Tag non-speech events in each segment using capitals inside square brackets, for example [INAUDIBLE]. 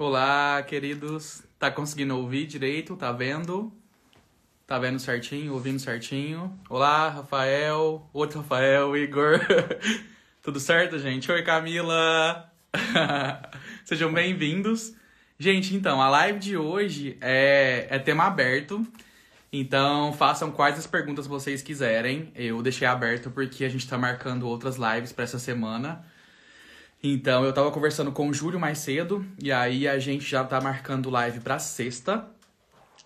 Olá, queridos. Tá conseguindo ouvir direito? Tá vendo? Tá vendo certinho? Ouvindo certinho? Olá, Rafael. Outro Rafael, Igor. [LAUGHS] Tudo certo, gente? Oi, Camila. [LAUGHS] Sejam bem-vindos. Gente, então, a live de hoje é, é tema aberto. Então, façam quais as perguntas vocês quiserem. Eu deixei aberto porque a gente tá marcando outras lives para essa semana. Então, eu tava conversando com o Júlio mais cedo, e aí a gente já tá marcando live pra sexta.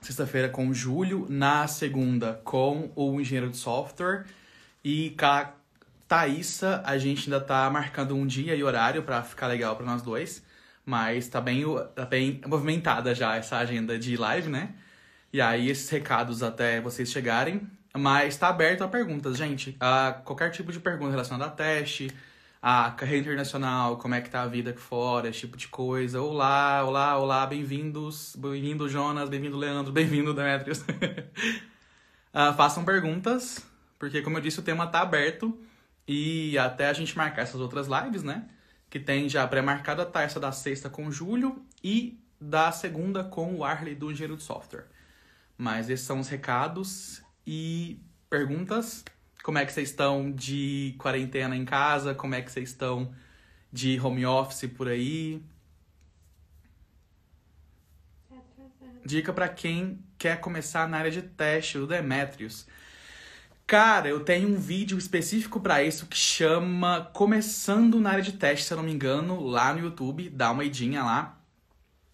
Sexta-feira com o Júlio, na segunda com o engenheiro de software. E com a Thaísa, a gente ainda tá marcando um dia e horário para ficar legal para nós dois. Mas tá bem, tá bem movimentada já essa agenda de live, né? E aí, esses recados até vocês chegarem. Mas tá aberto a perguntas, gente. A ah, qualquer tipo de pergunta relacionada a teste a carreira internacional, como é que tá a vida aqui fora, esse tipo de coisa. Olá, olá, olá, bem-vindos, bem-vindo Jonas, bem-vindo Leandro, bem-vindo Demetrius. uh, [LAUGHS] façam perguntas, porque como eu disse, o tema tá aberto e até a gente marcar essas outras lives, né? Que tem já pré-marcada a taça da sexta com o Júlio e da segunda com o Arley do Engenheiro de Software. Mas esses são os recados e perguntas. Como é que vocês estão de quarentena em casa? Como é que vocês estão de home office por aí? Dica para quem quer começar na área de teste do Demetrius. Cara, eu tenho um vídeo específico para isso que chama Começando na área de teste, se eu não me engano, lá no YouTube, dá uma idinha lá.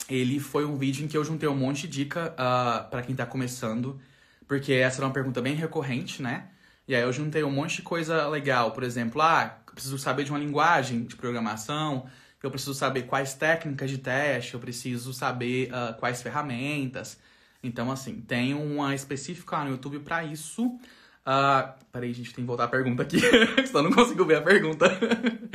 Ele foi um vídeo em que eu juntei um monte de dica uh, ah, para quem tá começando, porque essa era uma pergunta bem recorrente, né? E aí eu juntei um monte de coisa legal, por exemplo, ah, eu preciso saber de uma linguagem de programação, eu preciso saber quais técnicas de teste, eu preciso saber uh, quais ferramentas. Então, assim, tem uma específica no YouTube para isso. Uh, peraí, gente, tem que voltar a pergunta aqui, [LAUGHS] senão não consigo ver a pergunta.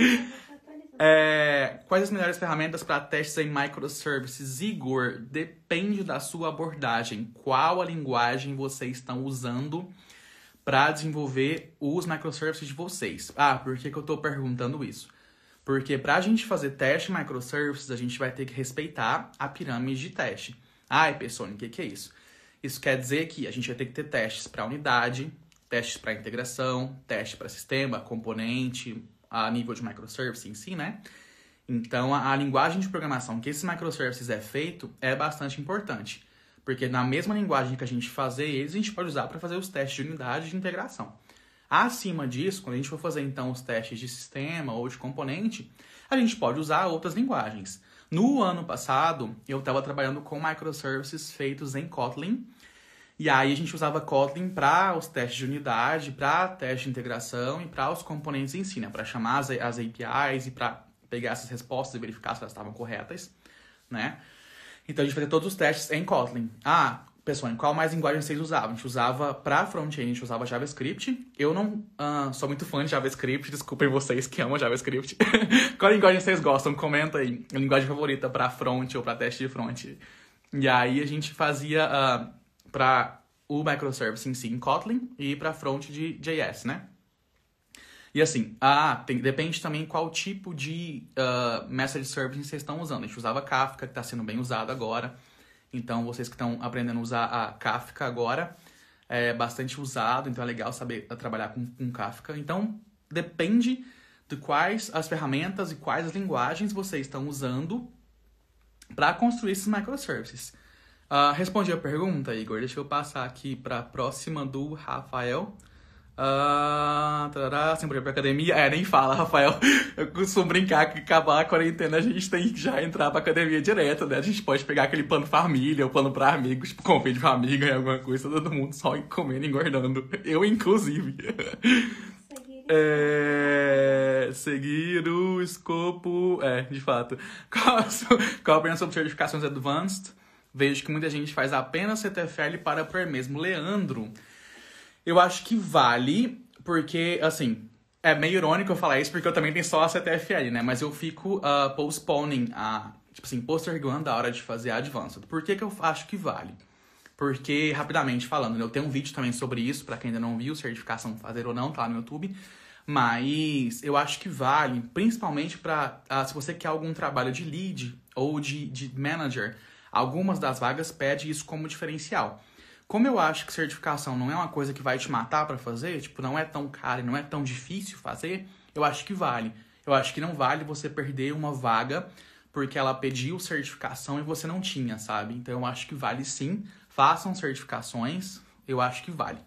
[LAUGHS] é, quais as melhores ferramentas para testes em microservices? Igor, depende da sua abordagem. Qual a linguagem vocês estão usando? para desenvolver os microservices de vocês. Ah, por que, que eu estou perguntando isso? Porque para a gente fazer teste microservices, a gente vai ter que respeitar a pirâmide de teste. Ah, Epersone, o que, que é isso? Isso quer dizer que a gente vai ter que ter testes para unidade, testes para integração, teste para sistema, componente, a nível de microservice em si, né? Então, a, a linguagem de programação que esses microservices é feito é bastante importante. Porque na mesma linguagem que a gente fazer eles, a gente pode usar para fazer os testes de unidade de integração. Acima disso, quando a gente for fazer então os testes de sistema ou de componente, a gente pode usar outras linguagens. No ano passado, eu estava trabalhando com microservices feitos em Kotlin. E aí a gente usava Kotlin para os testes de unidade, para teste de integração e para os componentes em si, né? Para chamar as, as APIs e para pegar essas respostas e verificar se elas estavam corretas, né? Então a gente fazia todos os testes em Kotlin. Ah, pessoal, em qual mais linguagem vocês usavam? A gente usava para front-end, a gente usava JavaScript. Eu não uh, sou muito fã de JavaScript, desculpem vocês que amam JavaScript. [LAUGHS] qual linguagem vocês gostam? Comenta aí. A linguagem favorita para front ou para teste de front. E aí a gente fazia uh, ah, para o microservice em si em Kotlin e para front de JS, né? E assim, ah, tem, depende também qual tipo de uh, message service vocês estão usando. A gente usava Kafka, que está sendo bem usado agora. Então, vocês que estão aprendendo a usar a Kafka agora, é bastante usado, então é legal saber ah, trabalhar com, com Kafka. Então, depende de quais as ferramentas e quais as linguagens vocês estão usando para construir esses microservices. Uh, respondi a pergunta, Igor. Deixa eu passar aqui para a próxima do Rafael. Ah, trará sempre pra academia. É, nem fala, Rafael. [LAUGHS] Eu costumo brincar que acabar a quarentena a gente tem que já entrar pra academia direto, né? A gente pode pegar aquele plano família, o plano pra amigos, tipo, [LAUGHS] convite pra amiga e é alguma coisa, todo mundo só comendo e engordando. Eu, inclusive. É, seguir o escopo. É, de fato. [LAUGHS] Qual, qual a opinião sobre certificações advanced? Vejo que muita gente faz apenas CTFL para o mesmo. Leandro, eu acho que vale, porque, assim, é meio irônico eu falar isso, porque eu também tenho só a CTFL, né? Mas eu fico uh, postponing a. Tipo assim, postergando a hora de fazer a Advanced. Por que, que eu acho que vale? Porque, rapidamente falando, né, eu tenho um vídeo também sobre isso, para quem ainda não viu, certificação fazer ou não, tá lá no YouTube. Mas eu acho que vale, principalmente para uh, ah, se você quer algum trabalho de lead ou de, de manager, algumas das vagas pedem isso como diferencial. Como eu acho que certificação não é uma coisa que vai te matar para fazer, tipo, não é tão caro e não é tão difícil fazer, eu acho que vale. Eu acho que não vale você perder uma vaga porque ela pediu certificação e você não tinha, sabe? Então eu acho que vale sim. Façam certificações, eu acho que vale.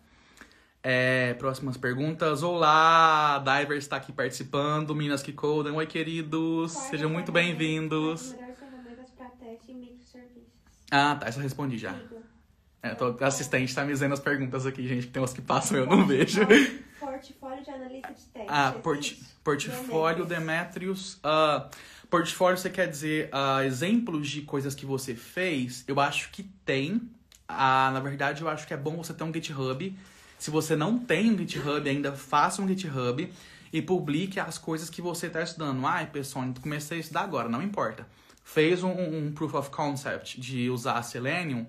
É, próximas perguntas. Olá, Divers está aqui participando. Minas que Coden. Oi, queridos. Sejam muito bem-vindos. Ah, tá. Isso eu respondi já. É, assistente tá me dizendo as perguntas aqui, gente, que tem umas que passam e eu não vejo. Portfólio de analista de teste. Ah, é portfólio Demetrius. Uh, ah, portfólio, você quer dizer uh, exemplos de coisas que você fez? Eu acho que tem. Uh, na verdade, eu acho que é bom você ter um GitHub. Se você não tem um GitHub ainda, faça um GitHub e publique as coisas que você está estudando. Ai, pessoal, comecei a estudar agora, não importa. Fez um, um proof of concept de usar Selenium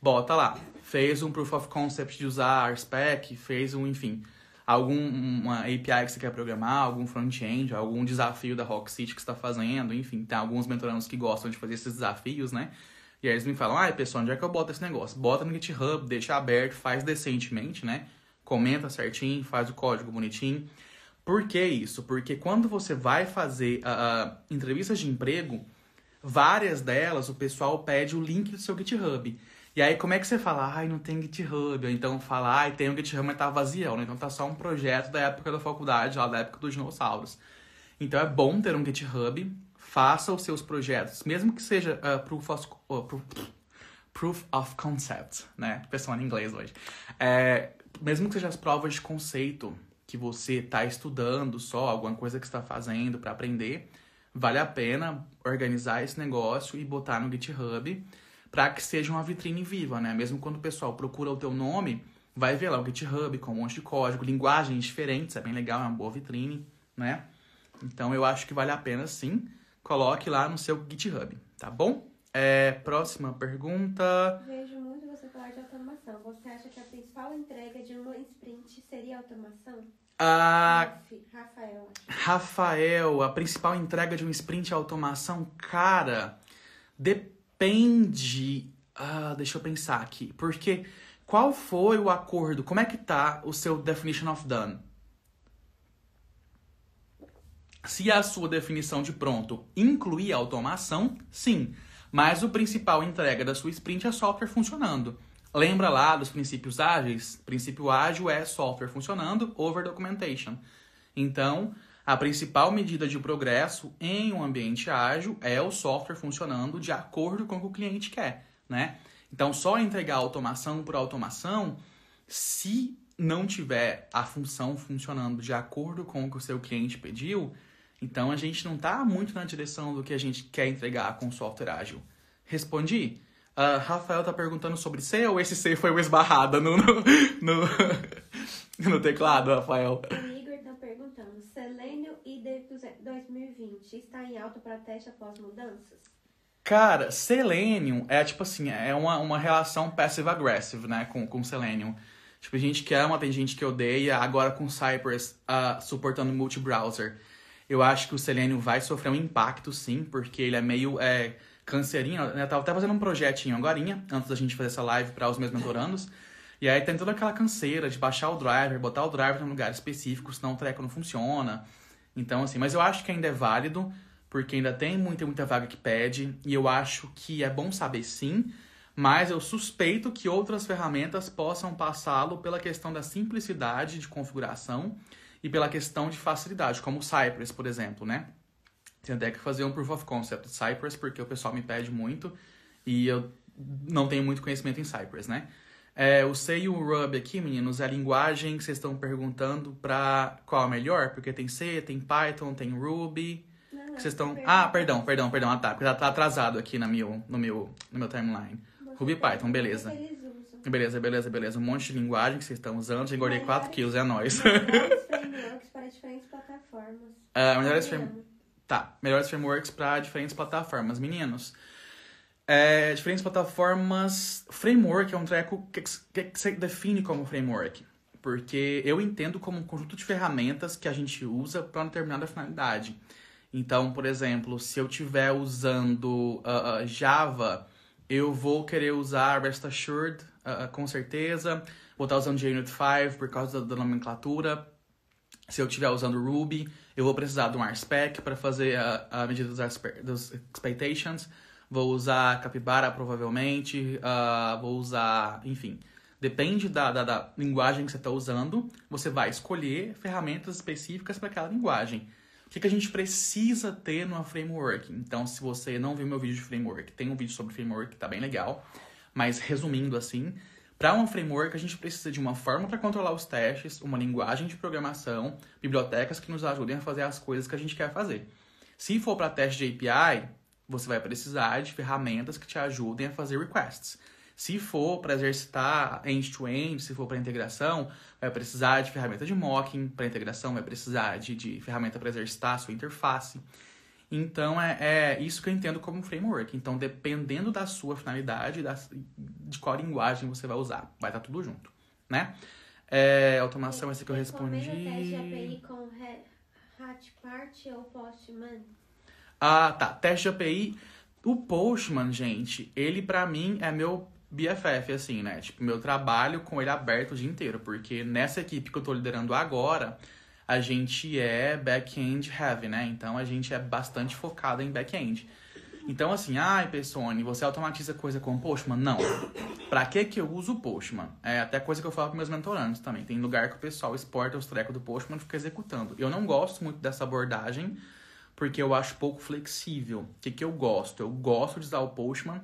bota tá lá. Fez um Proof of Concept de usar RSpec, fez um, enfim, alguma API que você quer programar, algum front-end, algum desafio da Rock City que você está fazendo, enfim, tem alguns mentoranos que gostam de fazer esses desafios, né? E aí eles me falam, ah, pessoal, onde é que eu boto esse negócio? Bota no GitHub, deixa aberto, faz decentemente, né? Comenta certinho, faz o código bonitinho. Por que isso? Porque quando você vai fazer uh, entrevistas de emprego, várias delas o pessoal pede o link do seu GitHub. E aí, como é que você fala? Ai, não tem GitHub. Ou então fala, ai, tem o um GitHub, mas tá vazio né? Então tá só um projeto da época da faculdade, lá da época dos dinossauros. Então é bom ter um GitHub, faça os seus projetos, mesmo que seja uh, proof, of, uh, proof, proof, of, concept, né? Pessoal em inglês hoje. É, mesmo que seja as provas de conceito que você está estudando só, alguma coisa que está fazendo para aprender, vale a pena organizar esse negócio e botar no GitHub para que seja uma vitrine viva, né? Mesmo quando o pessoal procura o teu nome, vai ver lá o GitHub com um monte de código, linguagens diferentes, é bem legal, é uma boa vitrine, né? Então eu acho que vale a pena sim. Coloque lá no seu GitHub, tá bom? É, próxima pergunta. Vejo muito você falar de automação. Você acha que a principal entrega de um sprint seria automação? Ah, Rafael. Rafael, a principal entrega de um sprint é automação, cara, depende depende. Ah, deixa eu pensar aqui. Porque qual foi o acordo? Como é que tá o seu definition of done? Se a sua definição de pronto incluir automação, sim. Mas o principal entrega da sua sprint é software funcionando. Lembra lá dos princípios ágeis? Princípio ágil é software funcionando over documentation. Então, a principal medida de progresso em um ambiente ágil é o software funcionando de acordo com o que o cliente quer, né? Então, só entregar automação por automação, se não tiver a função funcionando de acordo com o que o seu cliente pediu, então a gente não está muito na direção do que a gente quer entregar com o software ágil. Respondi? Uh, Rafael tá perguntando sobre C ou esse C foi uma esbarrada no, no, no, [LAUGHS] no teclado, Rafael? 2020 está em alta para teste após mudanças? Cara, Selenium é tipo assim, é uma, uma relação passive-aggressive, né, com, com Selenium. Tipo, gente que ama, tem gente que odeia, agora com Cypress uh, suportando multi-browser. Eu acho que o Selenium vai sofrer um impacto, sim, porque ele é meio é, cancerinho. Né? Eu tava até fazendo um projetinho agora, antes da gente fazer essa live para os meus mentorandos. E aí tem toda aquela canseira de baixar o driver, botar o driver num lugar específico, senão o treco não funciona. Então, assim, mas eu acho que ainda é válido, porque ainda tem muita, muita vaga que pede, e eu acho que é bom saber sim, mas eu suspeito que outras ferramentas possam passá-lo pela questão da simplicidade de configuração e pela questão de facilidade, como o Cypress, por exemplo, né? Tem até que fazer um proof of concept de Cypress, porque o pessoal me pede muito e eu não tenho muito conhecimento em Cypress, né? É, o C e o Rub aqui, meninos, é a linguagem que vocês estão perguntando pra qual é a melhor, porque tem C, tem Python, tem Ruby. Não, que vocês estão. Ah, perdão, perdão, perdão. Ah, tá. Porque tá, tá atrasado aqui na meu, no, meu, no meu timeline. Você Ruby Python, é beleza. Beleza, beleza, beleza. Um monte de linguagem que vocês estão usando. Já engordei 4 é quilos, é nóis. Melhores frameworks para diferentes plataformas. Uh, [LAUGHS] melhores frame... Tá, melhores frameworks para diferentes plataformas. Meninos, é, diferentes plataformas. Framework é um treco que, que, que define como framework. Porque eu entendo como um conjunto de ferramentas que a gente usa para uma determinada finalidade. Então, por exemplo, se eu estiver usando uh, uh, Java, eu vou querer usar Rest Assured, uh, com certeza. Vou estar tá usando JUnit 5 por causa da, da nomenclatura. Se eu estiver usando Ruby, eu vou precisar de um RSpec para fazer a, a medida dos, dos expectations vou usar capibara provavelmente, uh, vou usar, enfim. Depende da, da, da linguagem que você está usando, você vai escolher ferramentas específicas para aquela linguagem. O que, que a gente precisa ter numa framework? Então, se você não viu meu vídeo de framework, tem um vídeo sobre framework que está bem legal, mas resumindo assim, para uma framework, a gente precisa de uma forma para controlar os testes, uma linguagem de programação, bibliotecas que nos ajudem a fazer as coisas que a gente quer fazer. Se for para teste de API, você vai precisar de ferramentas que te ajudem a fazer requests. Se for para exercitar end-to-end, -end, se for para integração, vai precisar de ferramenta de mocking para integração, vai precisar de, de ferramenta para exercitar a sua interface. Então, é, é, isso que eu entendo como framework. Então, dependendo da sua finalidade, da, de qual linguagem você vai usar, vai estar tá tudo junto, né? É, automação, essa que eu respondi. Recomenda teste API com Hotpart ou Postman? Ah, tá. Teste API. O Postman, gente, ele para mim é meu BFF, assim, né? Tipo, meu trabalho com ele aberto o dia inteiro. Porque nessa equipe que eu tô liderando agora, a gente é back-end heavy, né? Então a gente é bastante focado em back-end. Então, assim, ai, Persone, você automatiza coisa com o Postman? Não. Pra que que eu uso o Postman? É até coisa que eu falo pros meus mentorandos também. Tem lugar que o pessoal exporta os trecos do Postman e fica executando. Eu não gosto muito dessa abordagem, porque eu acho pouco flexível. O que, que eu gosto? Eu gosto de usar o Postman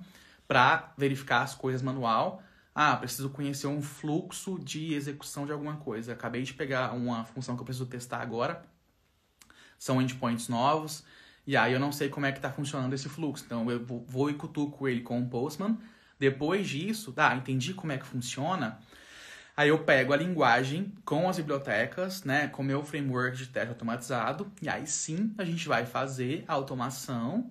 para verificar as coisas manual. Ah, preciso conhecer um fluxo de execução de alguma coisa. Acabei de pegar uma função que eu preciso testar agora. São endpoints novos. E aí eu não sei como é que está funcionando esse fluxo. Então eu vou e cutuco ele com o Postman. Depois disso, tá, entendi como é que funciona. Aí eu pego a linguagem com as bibliotecas, né, com meu framework de teste automatizado, e aí sim a gente vai fazer a automação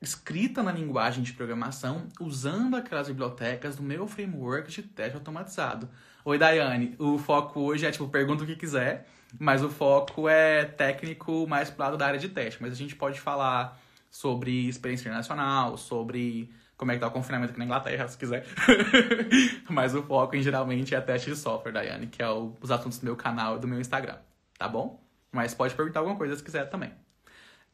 escrita na linguagem de programação usando aquelas bibliotecas do meu framework de teste automatizado. Oi, Daiane, o foco hoje é tipo pergunta o que quiser, mas o foco é técnico mais pro lado da área de teste, mas a gente pode falar sobre experiência internacional, sobre como é que tá o confinamento aqui na Inglaterra, se quiser. [LAUGHS] Mas o foco, em, geralmente, é teste de software, Daiane, que é o, os assuntos do meu canal e do meu Instagram, tá bom? Mas pode perguntar alguma coisa se quiser também.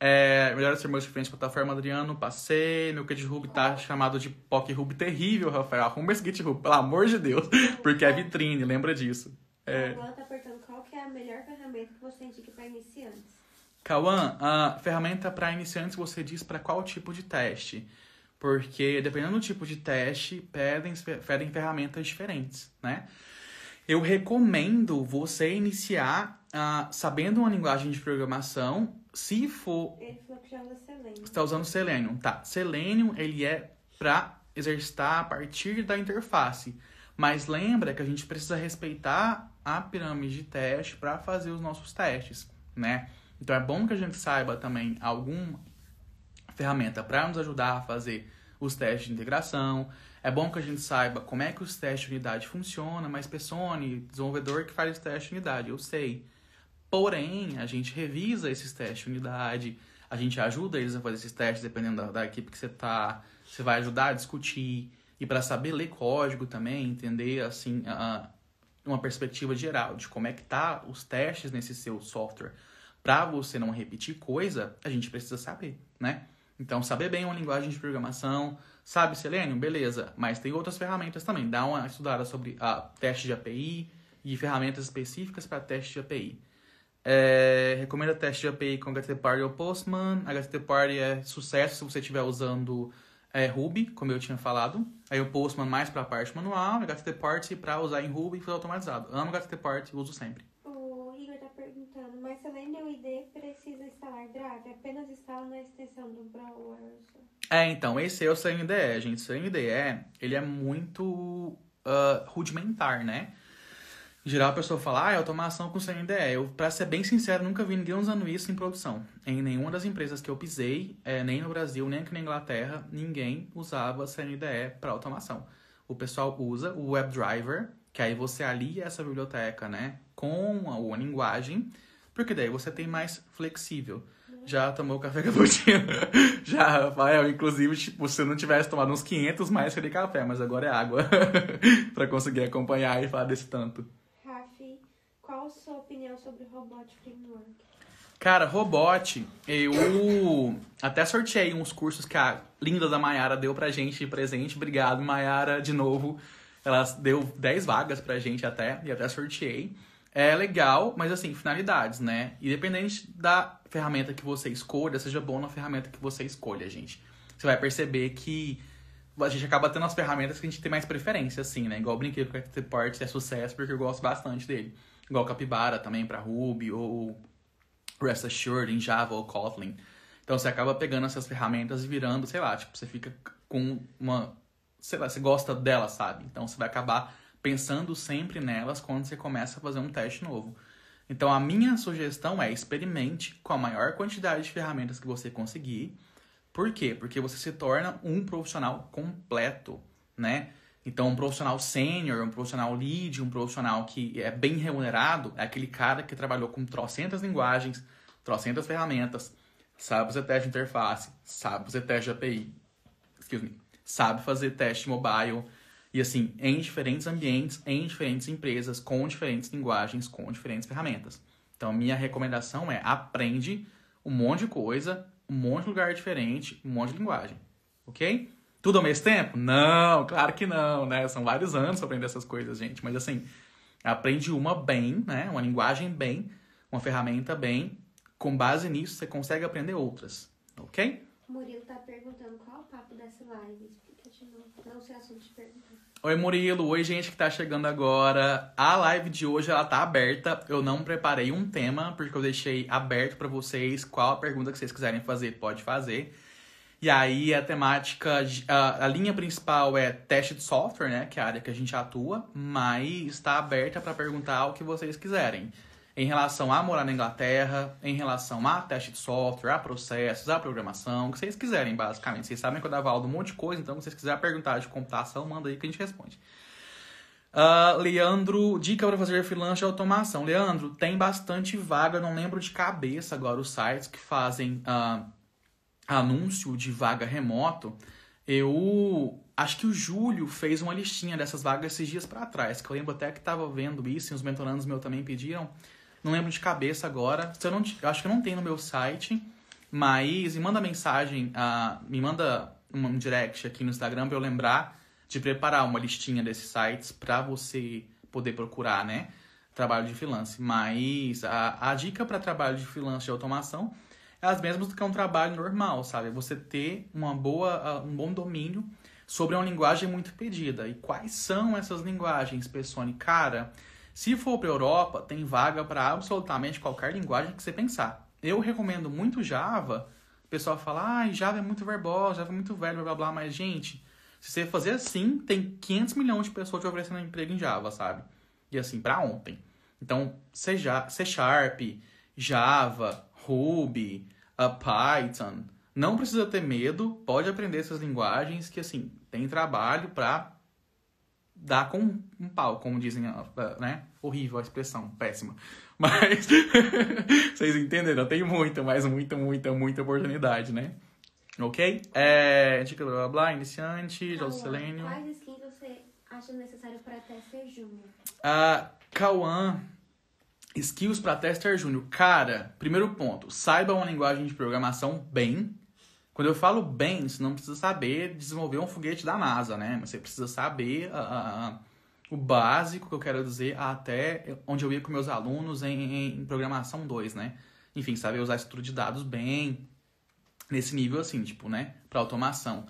É, melhores firmas diferentes plataforma, Adriano, passei. Meu GitHub tá chamado de Ruby terrível, Rafael. Arruma esse GitHub, pelo amor de Deus. [LAUGHS] Porque é vitrine, lembra disso. É... Agora tá perguntando qual que é a melhor ferramenta que você indica para iniciantes. Cauã, a ferramenta para iniciantes você diz para qual tipo de teste? Porque dependendo do tipo de teste, pedem, pedem ferramentas diferentes, né? Eu recomendo você iniciar ah, sabendo uma linguagem de programação, se for... Ele falou que já usa Selenium. Está usando Selenium, tá. Selenium, ele é para exercitar a partir da interface. Mas lembra que a gente precisa respeitar a pirâmide de teste para fazer os nossos testes, né? Então é bom que a gente saiba também algum ferramenta para nos ajudar a fazer os testes de integração. É bom que a gente saiba como é que os testes de unidade funcionam, mas Persone, desenvolvedor que faz os testes de unidade, eu sei. Porém, a gente revisa esses testes de unidade, a gente ajuda eles a fazer esses testes dependendo da, da equipe que você está você vai ajudar a discutir e para saber ler código também, entender assim a, uma perspectiva geral de como é que tá os testes nesse seu software, para você não repetir coisa, a gente precisa saber, né? Então, saber bem uma linguagem de programação, sabe Selenium? Beleza, mas tem outras ferramentas também. Dá uma estudada sobre a teste de API e ferramentas específicas para teste de API. É, recomendo teste de API com HTTP Party ou Postman. HTTP Party é sucesso se você estiver usando é, Ruby, como eu tinha falado. Aí o Postman mais para a parte manual, HTTP Party para usar em Ruby e fazer automatizado. Amo HTTP Party, uso sempre perguntando, mas além do ID, precisa instalar drive? Apenas instala na extensão do browser. É, então, esse é o CnDE. gente. O ele é muito uh, rudimentar, né? Em geral, a pessoa fala, ah, é automação com CNDE. Eu, pra ser bem sincero, nunca vi ninguém usando isso em produção. Em nenhuma das empresas que eu pisei, é, nem no Brasil, nem aqui na Inglaterra, ninguém usava CNDE para automação. O pessoal usa o WebDriver, que aí você alia essa biblioteca, né? com a, a linguagem, porque daí você tem mais flexível. Já tomou café cappuccino? [LAUGHS] Já, Rafael, inclusive, tipo, se eu não tivesse tomado uns 500 mais seria café, mas agora é água, [LAUGHS] para conseguir acompanhar e falar desse tanto. Rafi, qual a sua opinião sobre Robot Framework? Cara, Robot, eu até sorteei uns cursos que a linda da Mayara deu pra gente de presente. Obrigado, Mayara de novo. Ela deu 10 vagas pra gente até, e até sorteei é legal, mas assim, finalidades, né? Independente da ferramenta que você escolha, seja bom na ferramenta que você escolha, gente. Você vai perceber que a gente acaba tendo as ferramentas que a gente tem mais preferência, assim, né? Igual o Brinquedo Captive parte é sucesso, porque eu gosto bastante dele. Igual Capibara também para Ruby, ou Rest Assured em Java ou Kotlin. Então você acaba pegando essas ferramentas e virando, sei lá, tipo, você fica com uma. Sei lá, você gosta dela, sabe? Então você vai acabar pensando sempre nelas quando você começa a fazer um teste novo. Então a minha sugestão é experimente com a maior quantidade de ferramentas que você conseguir. Por quê? Porque você se torna um profissional completo, né? Então um profissional sênior, um profissional lead, um profissional que é bem remunerado, é aquele cara que trabalhou com trocentas linguagens, trocentas ferramentas, sabe fazer teste de interface, sabe fazer teste de API, excuse me, sabe fazer teste mobile, e assim, em diferentes ambientes, em diferentes empresas, com diferentes linguagens, com diferentes ferramentas. Então, minha recomendação é aprende um monte de coisa, um monte de lugar diferente, um monte de linguagem, ok? Tudo ao mesmo tempo? Não, claro que não, né? São vários anos pra aprender essas coisas, gente. Mas assim, aprende uma bem, né? Uma linguagem bem, uma ferramenta bem. Com base nisso, você consegue aprender outras, ok? Murilo tá perguntando qual o papo dessa live. Explica de novo. Não sei assunto de perguntar. Oi, Murilo. Oi, gente que tá chegando agora. A live de hoje ela tá aberta. Eu não preparei um tema, porque eu deixei aberto para vocês qual a pergunta que vocês quiserem fazer, pode fazer. E aí a temática, a, a linha principal é teste de software, né? Que é a área que a gente atua, mas está aberta para perguntar o que vocês quiserem em relação a morar na Inglaterra, em relação a teste de software, a processos, a programação, o que vocês quiserem, basicamente. Vocês sabem que eu dava aula de um monte de coisa, então se vocês quiserem perguntar de computação, manda aí que a gente responde. Uh, Leandro, dica para fazer freelance de automação. Leandro, tem bastante vaga, não lembro de cabeça agora os sites que fazem uh, anúncio de vaga remoto. Eu acho que o Júlio fez uma listinha dessas vagas esses dias para trás, que eu lembro até que estava vendo isso e os mentorandos meus também pediram. Não lembro de cabeça agora. Se eu não, eu acho que não tem no meu site. Mas me manda mensagem, uh, me manda um direct aqui no Instagram para eu lembrar de preparar uma listinha desses sites para você poder procurar, né? Trabalho de freelance. Mas a, a dica para trabalho de freelance de automação é as mesmas do que um trabalho normal, sabe? Você ter uma boa, uh, um bom domínio sobre uma linguagem muito pedida. E quais são essas linguagens, Pessone? Cara, se for para Europa, tem vaga para absolutamente qualquer linguagem que você pensar. Eu recomendo muito Java. O pessoal fala, ah, Java é muito verbosa, Java é muito velho, blá blá blá. Mas, gente, se você fazer assim, tem 500 milhões de pessoas te oferecendo emprego em Java, sabe? E assim, para ontem. Então, C, C Sharp, Java, Ruby, uh, Python. Não precisa ter medo, pode aprender essas linguagens que, assim, tem trabalho para dá com um pau, como dizem, né? Horrível a expressão, péssima. [LAUGHS] Mas [LAUGHS] vocês entenderam, tem muita, mas muita, muita, muita oportunidade, né? Ok? É, dica blá blá blá, iniciante, Cauã, selênio. Quais skins você acha necessário para tester júnior? Ah, Kauan, skills para tester júnior. Cara, primeiro ponto, saiba uma linguagem de programação bem, quando eu falo bem, você não precisa saber desenvolver um foguete da NASA, né? Mas você precisa saber ah, ah, ah, o básico que eu quero dizer até onde eu ia com meus alunos em, em programação 2, né? Enfim, saber usar estrutura de dados bem, nesse nível assim, tipo, né? Para automação.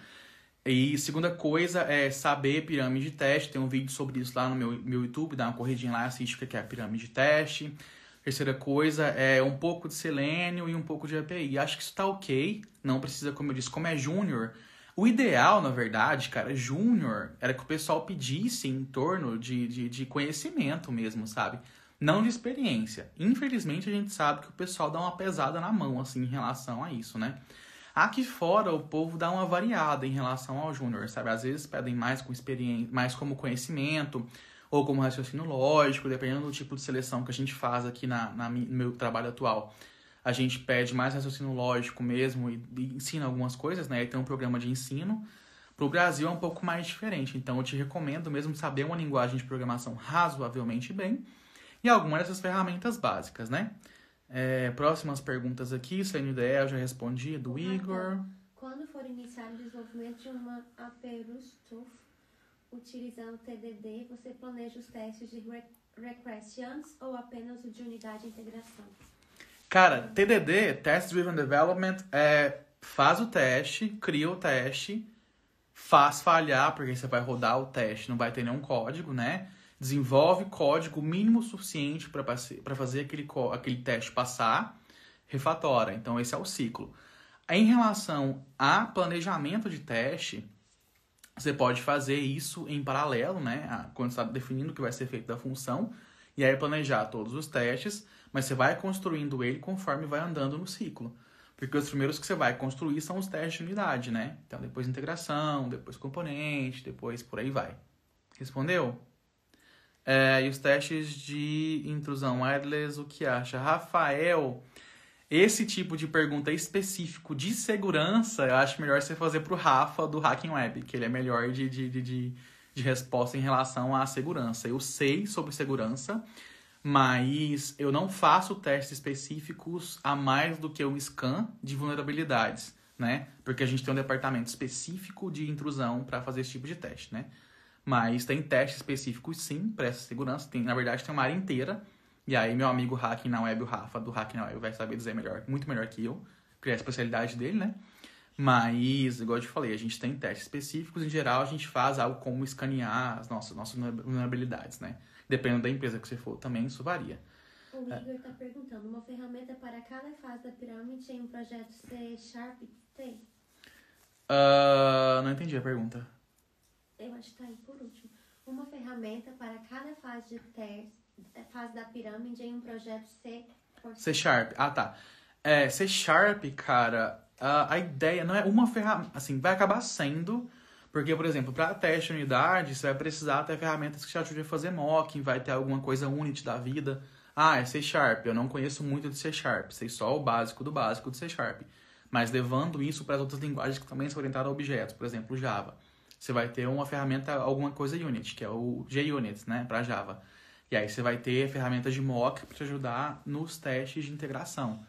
E segunda coisa é saber pirâmide de teste. Tem um vídeo sobre isso lá no meu, meu YouTube, dá uma corridinha lá, assiste o que é a pirâmide de teste. Terceira coisa é um pouco de selênio e um pouco de API. Acho que isso tá ok, não precisa, como eu disse, como é júnior. O ideal, na verdade, cara, júnior, era que o pessoal pedisse em torno de, de, de conhecimento mesmo, sabe? Não de experiência. Infelizmente, a gente sabe que o pessoal dá uma pesada na mão, assim, em relação a isso, né? Aqui fora, o povo dá uma variada em relação ao júnior, sabe? Às vezes pedem mais, com experiência, mais como conhecimento, ou como raciocínio lógico, dependendo do tipo de seleção que a gente faz aqui na, na no meu trabalho atual. A gente pede mais raciocínio lógico mesmo e, e ensina algumas coisas, né? E tem um programa de ensino. Para o Brasil é um pouco mais diferente, então eu te recomendo mesmo saber uma linguagem de programação razoavelmente bem e alguma dessas ferramentas básicas, né? É, próximas perguntas aqui, CNDE eu já respondi, do Igor. Quando for iniciar o desenvolvimento de uma Aperus Tool, utilizando o TDD, você planeja os testes de re request antes ou apenas o de unidade de integração? Cara, TDD, Test Driven Development, é, faz o teste, cria o teste, faz falhar, porque você vai rodar o teste, não vai ter nenhum código, né? Desenvolve código mínimo suficiente para fazer aquele, aquele teste passar, refatora. Então, esse é o ciclo. Em relação a planejamento de teste, você pode fazer isso em paralelo, né? Quando está definindo o que vai ser feito da função, e aí planejar todos os testes, mas você vai construindo ele conforme vai andando no ciclo. Porque os primeiros que você vai construir são os testes de unidade, né? Então depois integração, depois componente, depois por aí vai. Respondeu? É, e os testes de intrusão wireless, o que acha? Rafael, esse tipo de pergunta específico de segurança, eu acho melhor você fazer para o Rafa do Hacking Web, que ele é melhor de, de, de, de, resposta em relação à segurança. Eu sei sobre segurança, mas eu não faço testes específicos a mais do que um scan de vulnerabilidades, né? Porque a gente tem um departamento específico de intrusão para fazer esse tipo de teste, né? Mas tem testes específicos sim para essa segurança. Tem, na verdade, tem uma área inteira e aí meu amigo Hacking na Web, o Rafa, do Hacking na Web, vai saber dizer melhor, muito melhor que eu, cria é a especialidade dele, né? Mas, igual eu te falei, a gente tem testes específicos, em geral a gente faz algo como escanear as nossas, nossas vulnerabilidades, né? Dependendo da empresa que você for, também isso varia. O Igor está é. Tá perguntando, uma ferramenta para cada fase da pirâmide em um projeto C Sharp tem? Uh, não entendi a pergunta. Eu acho que está aí por último. Uma ferramenta para cada fase de teste é, fase da pirâmide em um projeto C. C Sharp. Ah, tá. É, C Sharp, cara, a, a ideia não é uma ferramenta. Assim, vai acabar sendo. Porque, por exemplo, para teste de unidade, você vai precisar ter ferramentas que te ajudem a fazer mocking, vai ter alguma coisa unit da vida. Ah, é C Sharp. Eu não conheço muito de C Sharp. Sei só o básico do básico de C Sharp. Mas levando isso para as outras linguagens que também são orientadas a objetos, por exemplo, Java. Você vai ter uma ferramenta, alguma coisa unit, que é o JUnit, né, para Java. E aí você vai ter ferramentas de mock para te ajudar nos testes de integração.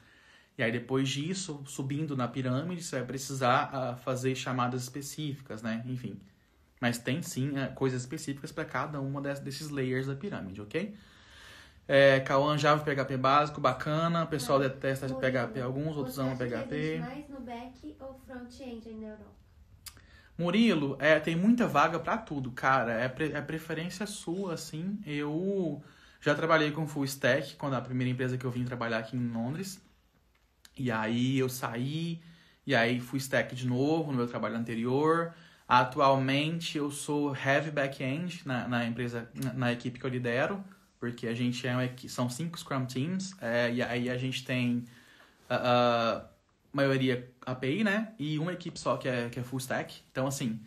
E aí depois disso, subindo na pirâmide, você vai precisar uh, fazer chamadas específicas, né? Enfim. Mas tem sim uh, coisas específicas para cada uma dessas, desses layers da pirâmide, ok? É, Kawan Java PHP básico, bacana. O pessoal ah, detesta PHP, alguns outros amam PHP. Mais no back ou front-end na Europa? Murilo, é, tem muita vaga para tudo, cara. É, pre, é preferência sua, assim. Eu já trabalhei com full stack quando a primeira empresa que eu vim trabalhar aqui em Londres. E aí eu saí, e aí Full stack de novo no meu trabalho anterior. Atualmente eu sou heavy back-end na, na empresa, na, na, equipe que eu lidero, porque a gente é uma, são cinco Scrum Teams, é, e aí a gente tem a, ah, a ah, maioria API, né? E uma equipe só que é, que é full stack. Então, assim,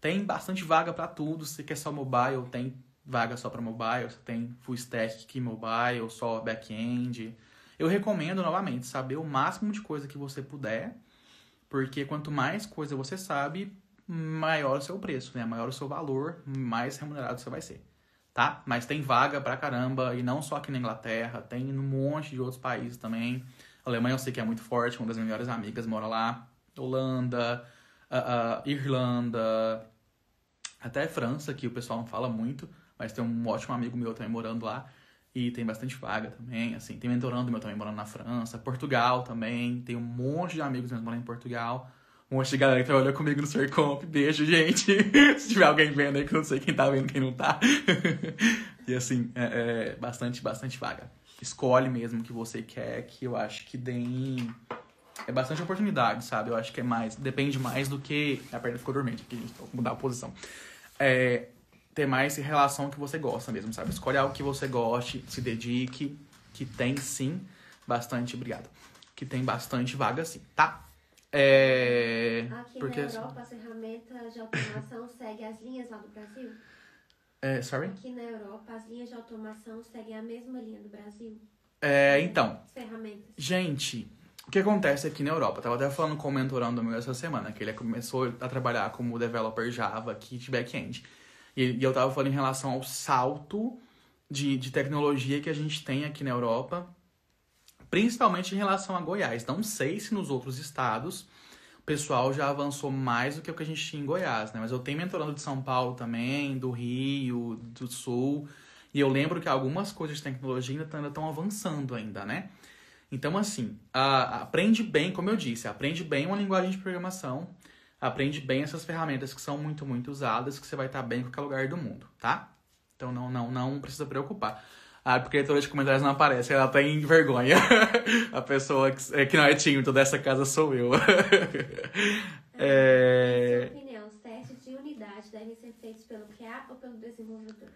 tem bastante vaga para tudo. Se quer só mobile, tem vaga só para mobile. Se tem full stack que mobile, só back-end. Eu recomendo, novamente, saber o máximo de coisa que você puder. Porque quanto mais coisa você sabe, maior o seu preço, né? Maior o seu valor, mais remunerado você vai ser, tá? Mas tem vaga pra caramba, e não só aqui na Inglaterra, tem em um monte de outros países também. Alemanha eu sei que é muito forte, uma das minhas melhores amigas mora lá. Holanda, uh, uh, Irlanda, até França, que o pessoal não fala muito, mas tem um ótimo amigo meu também morando lá. E tem bastante vaga também, assim. Tem mentorando meu também morando na França. Portugal também. Tem um monte de amigos meus morando em Portugal. Um monte de galera que trabalhou comigo no Sercomp. Beijo, gente. [LAUGHS] Se tiver alguém vendo aí, que eu não sei quem tá vendo, quem não tá. [LAUGHS] e assim, é, é bastante, bastante vaga escolhe mesmo o que você quer, que eu acho que tem é bastante oportunidade, sabe? Eu acho que é mais, depende mais do que a perna ficou dormente, aqui gente, então vou mudar a posição. É, ter mais relação que você gosta mesmo, sabe? Escolhe algo que você goste, se dedique, que tem sim bastante, obrigado. Que tem bastante vaga sim, tá? É, Aqui porque, na assim Europa, as ferramentas de automação seguem as linhas lá do Brasil? É, sorry? Aqui na Europa, as linhas de automação seguem a mesma linha do Brasil. É, então. Ferramentas. Gente, o que acontece aqui na Europa? Eu tava até falando com o do meu essa semana, que ele começou a trabalhar como developer Java aqui de back-end. E, e eu tava falando em relação ao salto de, de tecnologia que a gente tem aqui na Europa, principalmente em relação a Goiás. Não sei se nos outros estados o pessoal já avançou mais do que o que a gente tinha em Goiás, né? Mas eu tenho mentorando de São Paulo também, do Rio, do Sul. E eu lembro que algumas coisas de tecnologia ainda estão avançando ainda, né? Então, assim, a, aprende bem, como eu disse, aprende bem uma linguagem de programação, aprende bem essas ferramentas que são muito, muito usadas, que você vai estar bem em qualquer lugar do mundo, tá? Então não, não, não precisa preocupar. Ah, porque a leitora de comentários não aparece, ela tem tá vergonha. [LAUGHS] a pessoa que, é, que não é tímida dessa casa sou eu. [LAUGHS] é... é Sua é opinião, os testes de unidade devem ser feitos pelo ou pelo desenvolvedor?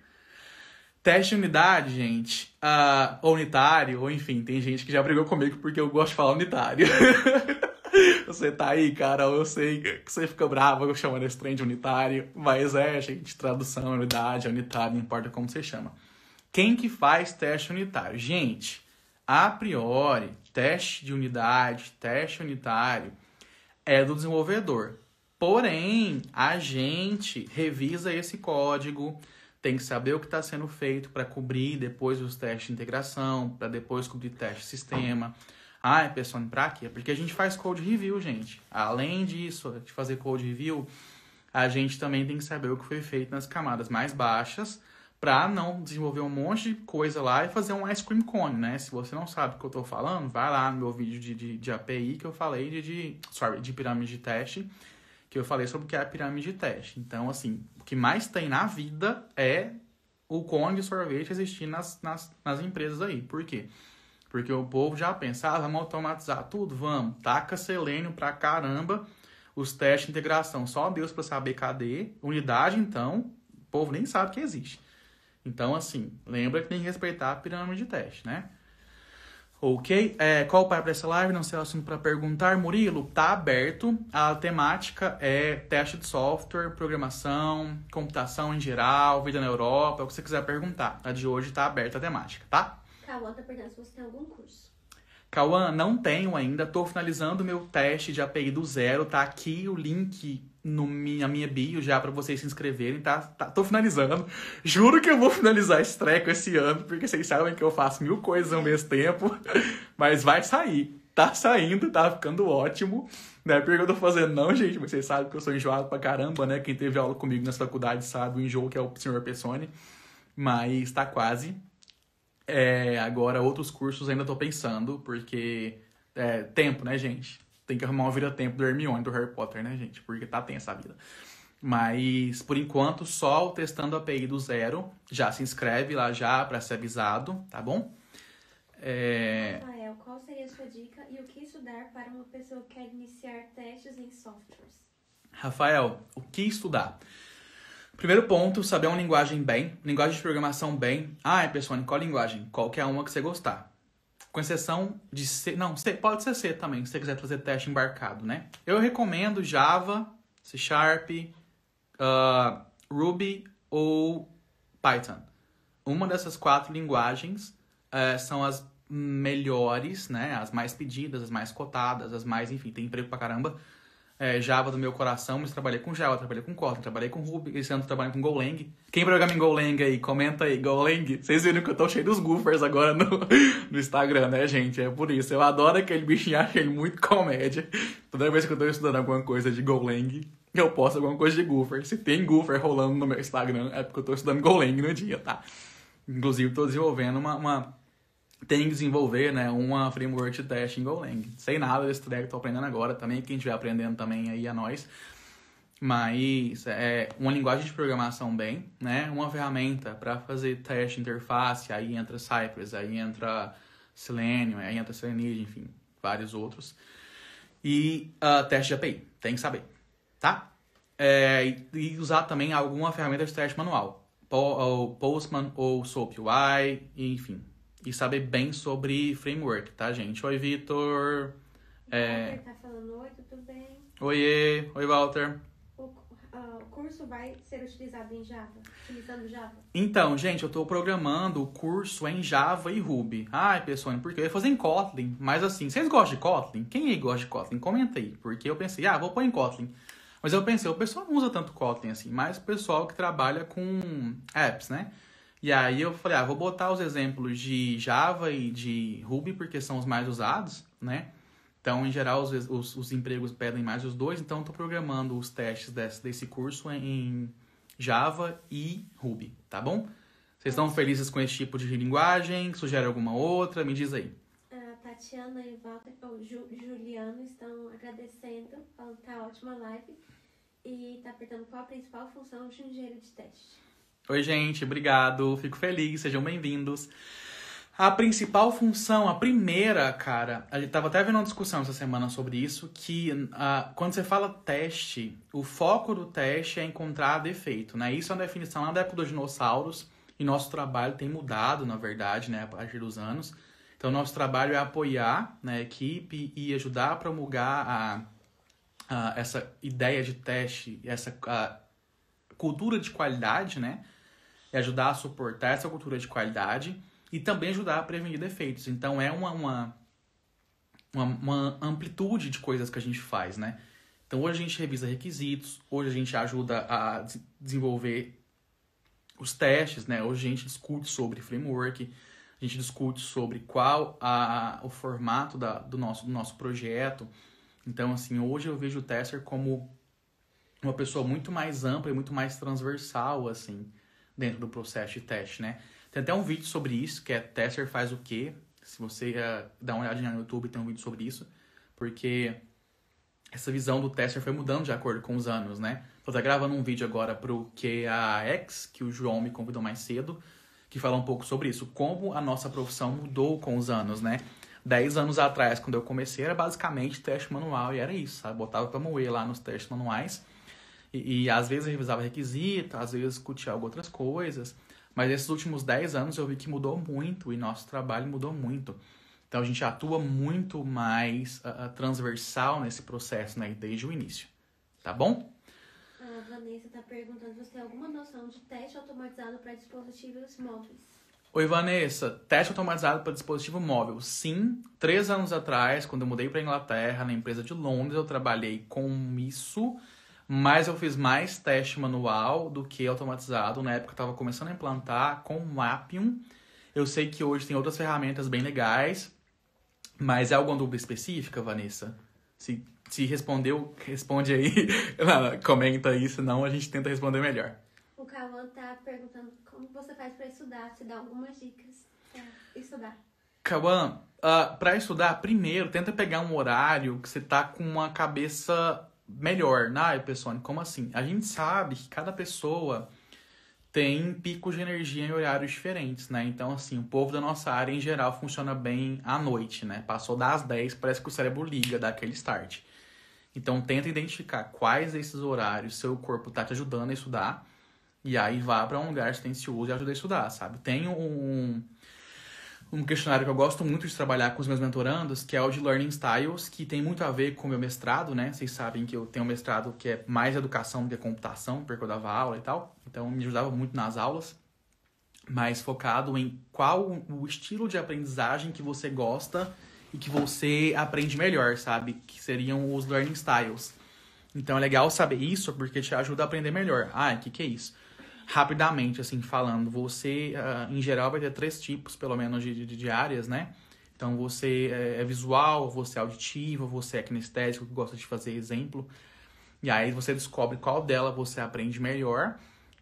Teste de unidade, gente, uh, ou unitário, ou enfim, tem gente que já brigou comigo porque eu gosto de falar unitário. [LAUGHS] você tá aí, cara, eu sei que você fica bravo chamando esse trem de unitário, mas é, gente, tradução, unidade, unitário, não importa como você chama. Quem que faz teste unitário? Gente, a priori, teste de unidade, teste unitário é do desenvolvedor. Porém, a gente revisa esse código, tem que saber o que está sendo feito para cobrir depois os testes de integração, para depois cobrir teste de sistema. Ah, é pessoal, para quê? Porque a gente faz code review, gente. Além disso, de fazer code review, a gente também tem que saber o que foi feito nas camadas mais baixas para não desenvolver um monte de coisa lá e fazer um ice cream cone, né? Se você não sabe o que eu estou falando, vai lá no meu vídeo de, de, de API que eu falei de, de, sorry, de pirâmide de teste, que eu falei sobre o que é a pirâmide de teste. Então, assim, o que mais tem na vida é o cone de sorvete existir nas, nas, nas empresas aí. Por quê? Porque o povo já pensa, ah, vamos automatizar tudo? Vamos. Taca selênio pra caramba. Os testes de integração, só Deus para saber cadê. Unidade, então, o povo nem sabe que existe. Então, assim, lembra que tem que respeitar a pirâmide de teste, né? Ok? É, qual o pai para essa live? Não sei o assunto para perguntar. Murilo, tá aberto. A temática é teste de software, programação, computação em geral, vida na Europa, o que você quiser perguntar. A de hoje tá aberta a temática, tá? Cauã tá perguntando se você tem algum curso. Cauã, não tenho ainda, tô finalizando meu teste de API do zero, tá aqui o link no, na minha bio já para vocês se inscreverem, tá? tá? Tô finalizando. Juro que eu vou [LAUGHS] finalizar esse treco esse ano, porque vocês sabem que eu faço mil coisas ao mesmo tempo, [LAUGHS] mas vai sair. Tá saindo, tá ficando ótimo. Não é porque eu tô fazendo, não, gente, mas vocês sabem que eu sou enjoado pra caramba, né? Quem teve aula comigo na faculdade sabe o enjoo que é o senhor Pessoni. Mas tá quase. É, agora, outros cursos ainda tô pensando, porque. É, tempo, né, gente? Tem que arrumar um vira-tempo do Hermione, do Harry Potter, né, gente? Porque tá tensa a vida. Mas, por enquanto, só o Testando a API do Zero. Já se inscreve lá já para ser avisado, tá bom? É... Rafael, qual seria a sua dica e o que estudar para uma pessoa que quer iniciar testes em softwares? Rafael, o que estudar? Primeiro ponto, saber uma linguagem bem, linguagem de programação bem. Ah, é pessoal, qual linguagem? Qualquer uma que você gostar. Com exceção de C, não, C, pode ser C também, se você quiser fazer teste embarcado, né? Eu recomendo Java, C Sharp, uh, Ruby ou Python. Uma dessas quatro linguagens uh, são as melhores, né? As mais pedidas, as mais cotadas, as mais, enfim, tem emprego pra caramba é, Java do meu coração, mas trabalhei com Java, trabalhei com Kotlin, trabalhei com Ruby, esse ano trabalhei com Golang. Quem programa em Golang aí, comenta aí, Golang. Vocês viram que eu tô cheio dos goofers agora no, [LAUGHS] no Instagram, né, gente? É por isso. Eu adoro aquele bichinho, [LAUGHS] acho ele muito comédia. Toda vez que eu tô estudando alguma coisa de Golang, eu posto alguma coisa de goofer. Se tem goofer rolando no meu Instagram, é porque eu tô estudando Golang no dia, tá? Inclusive, tô desenvolvendo uma, uma tem que desenvolver, né, uma framework de teste em Golang. sem nada desse track, estou aprendendo agora também, quem estiver aprendendo também aí a é nós. Mas é uma linguagem de programação bem, né, uma ferramenta para fazer teste interface, aí entra Cypress, aí entra Selenium, aí entra Selenium enfim, vários outros. E uh, teste de API, tem que saber, tá? É, e usar também alguma ferramenta de teste manual, Postman ou SoapUI, enfim, e saber bem sobre framework, tá, gente? Oi, Vitor. É... Walter tá oi, tudo bem? Oiê, oi, Walter. O, ah, o curso vai ser utilizado em Java, utilizando Java? Então, gente, eu tô programando o curso em Java e Ruby. Ai, pessoal, porque eu ia fazer em Kotlin, mas assim, vocês gostam de Kotlin? Quem aí gosta de Kotlin? Comenta aí, porque eu pensei, ah, vou pôr em Kotlin. Mas eu pensei, o pessoal não usa tanto Kotlin assim, mas o pessoal que trabalha com apps, né? E aí eu falei, ah, vou botar os exemplos de Java e de Ruby, porque são os mais usados, né? Então, em geral, os, os, os empregos pedem mais os dois, então estou programando os testes desse, desse curso em Java e Ruby, tá bom? Vocês estão felizes com esse tipo de linguagem? Sugere alguma outra? Me diz aí. A Tatiana e Walter, ou Ju, Juliano estão agradecendo, falando que tá ótima live e está perguntando qual a principal função de um engenheiro de teste. Oi, gente, obrigado. Fico feliz, sejam bem-vindos. A principal função, a primeira, cara, eu tava até vendo uma discussão essa semana sobre isso, que uh, quando você fala teste, o foco do teste é encontrar defeito, né? Isso é uma definição lá da época dos dinossauros, e nosso trabalho tem mudado, na verdade, né, a partir dos anos. Então, nosso trabalho é apoiar né, a equipe e ajudar a promulgar a, a essa ideia de teste, essa ah, cultura de qualidade, né? é ajudar a suportar essa cultura de qualidade e também ajudar a prevenir defeitos. Então é uma, uma, uma, amplitude de coisas que a gente faz, né? Então hoje a gente revisa requisitos, hoje a gente ajuda a desenvolver os testes, né? Hoje a gente discute sobre framework, a gente discute sobre qual a, o formato da, do, nosso, do nosso projeto. Então, assim, hoje eu vejo o tester como uma pessoa muito mais ampla e muito mais transversal, assim dentro do processo de teste, né? Tem até um vídeo sobre isso, que é Tester faz o quê? Se você uh, dá uma olhadinha no YouTube, tem um vídeo sobre isso, porque essa visão do tester foi mudando de acordo com os anos, né? Eu tô gravando um vídeo agora pro QAX, que o João me convidou mais cedo, que fala um pouco sobre isso, como a nossa profissão mudou com os anos, né? Dez anos atrás, quando eu comecei, era basicamente teste manual e era isso, sabe? Botava pra moer lá nos testes manuais e, e às vezes eu revisava requisito, às vezes discutia outras coisas. Mas esses últimos 10 anos eu vi que mudou muito e nosso trabalho mudou muito. Então a gente atua muito mais uh, transversal nesse processo, né? Desde o início. Tá bom? A Vanessa está perguntando se você tem alguma noção de teste automatizado para dispositivos móveis. Oi, Vanessa. Teste automatizado para dispositivo móvel. Sim, três anos atrás, quando eu mudei para Inglaterra, na empresa de Londres, eu trabalhei com isso mas eu fiz mais teste manual do que automatizado. Na época eu estava começando a implantar com o Appium. Eu sei que hoje tem outras ferramentas bem legais, mas é alguma dúvida específica, Vanessa? Se, se respondeu, responde aí, [LAUGHS] comenta aí, senão a gente tenta responder melhor. O Cauã tá perguntando como você faz para estudar, se dá algumas dicas para estudar. Cauã, uh, ah, para estudar, primeiro, tenta pegar um horário que você tá com uma cabeça melhor. Na Epsone, como assim? A gente sabe que cada pessoa tem picos de energia em horários diferentes, né? Então, assim, o povo da nossa área, em geral, funciona bem à noite, né? Passou das 10, parece que o cérebro liga, dá aquele start. Então, tenta identificar quais esses horários seu corpo tá te ajudando a estudar. E aí, vá para um lugar silencioso e ajuda a estudar, sabe? Tem um um questionário que eu gosto muito de trabalhar com os meus mentorandos, que é o de Learning Styles, que tem muito a ver com o meu mestrado, né? Vocês sabem que eu tenho um mestrado que é mais educação do que computação, porque eu dava aula e tal. Então me ajudava muito nas aulas, mas focado em qual o estilo de aprendizagem que você gosta e que você aprende melhor, sabe? Que seriam os Learning Styles. Então é legal saber isso porque te ajuda a aprender melhor. Ah, o que, que é isso? rapidamente, assim, falando, você, uh, em geral, vai ter três tipos, pelo menos, de, de, de áreas, né? Então, você é, é visual, você é auditivo, você é kinestésico, que gosta de fazer exemplo. E aí você descobre qual dela você aprende melhor.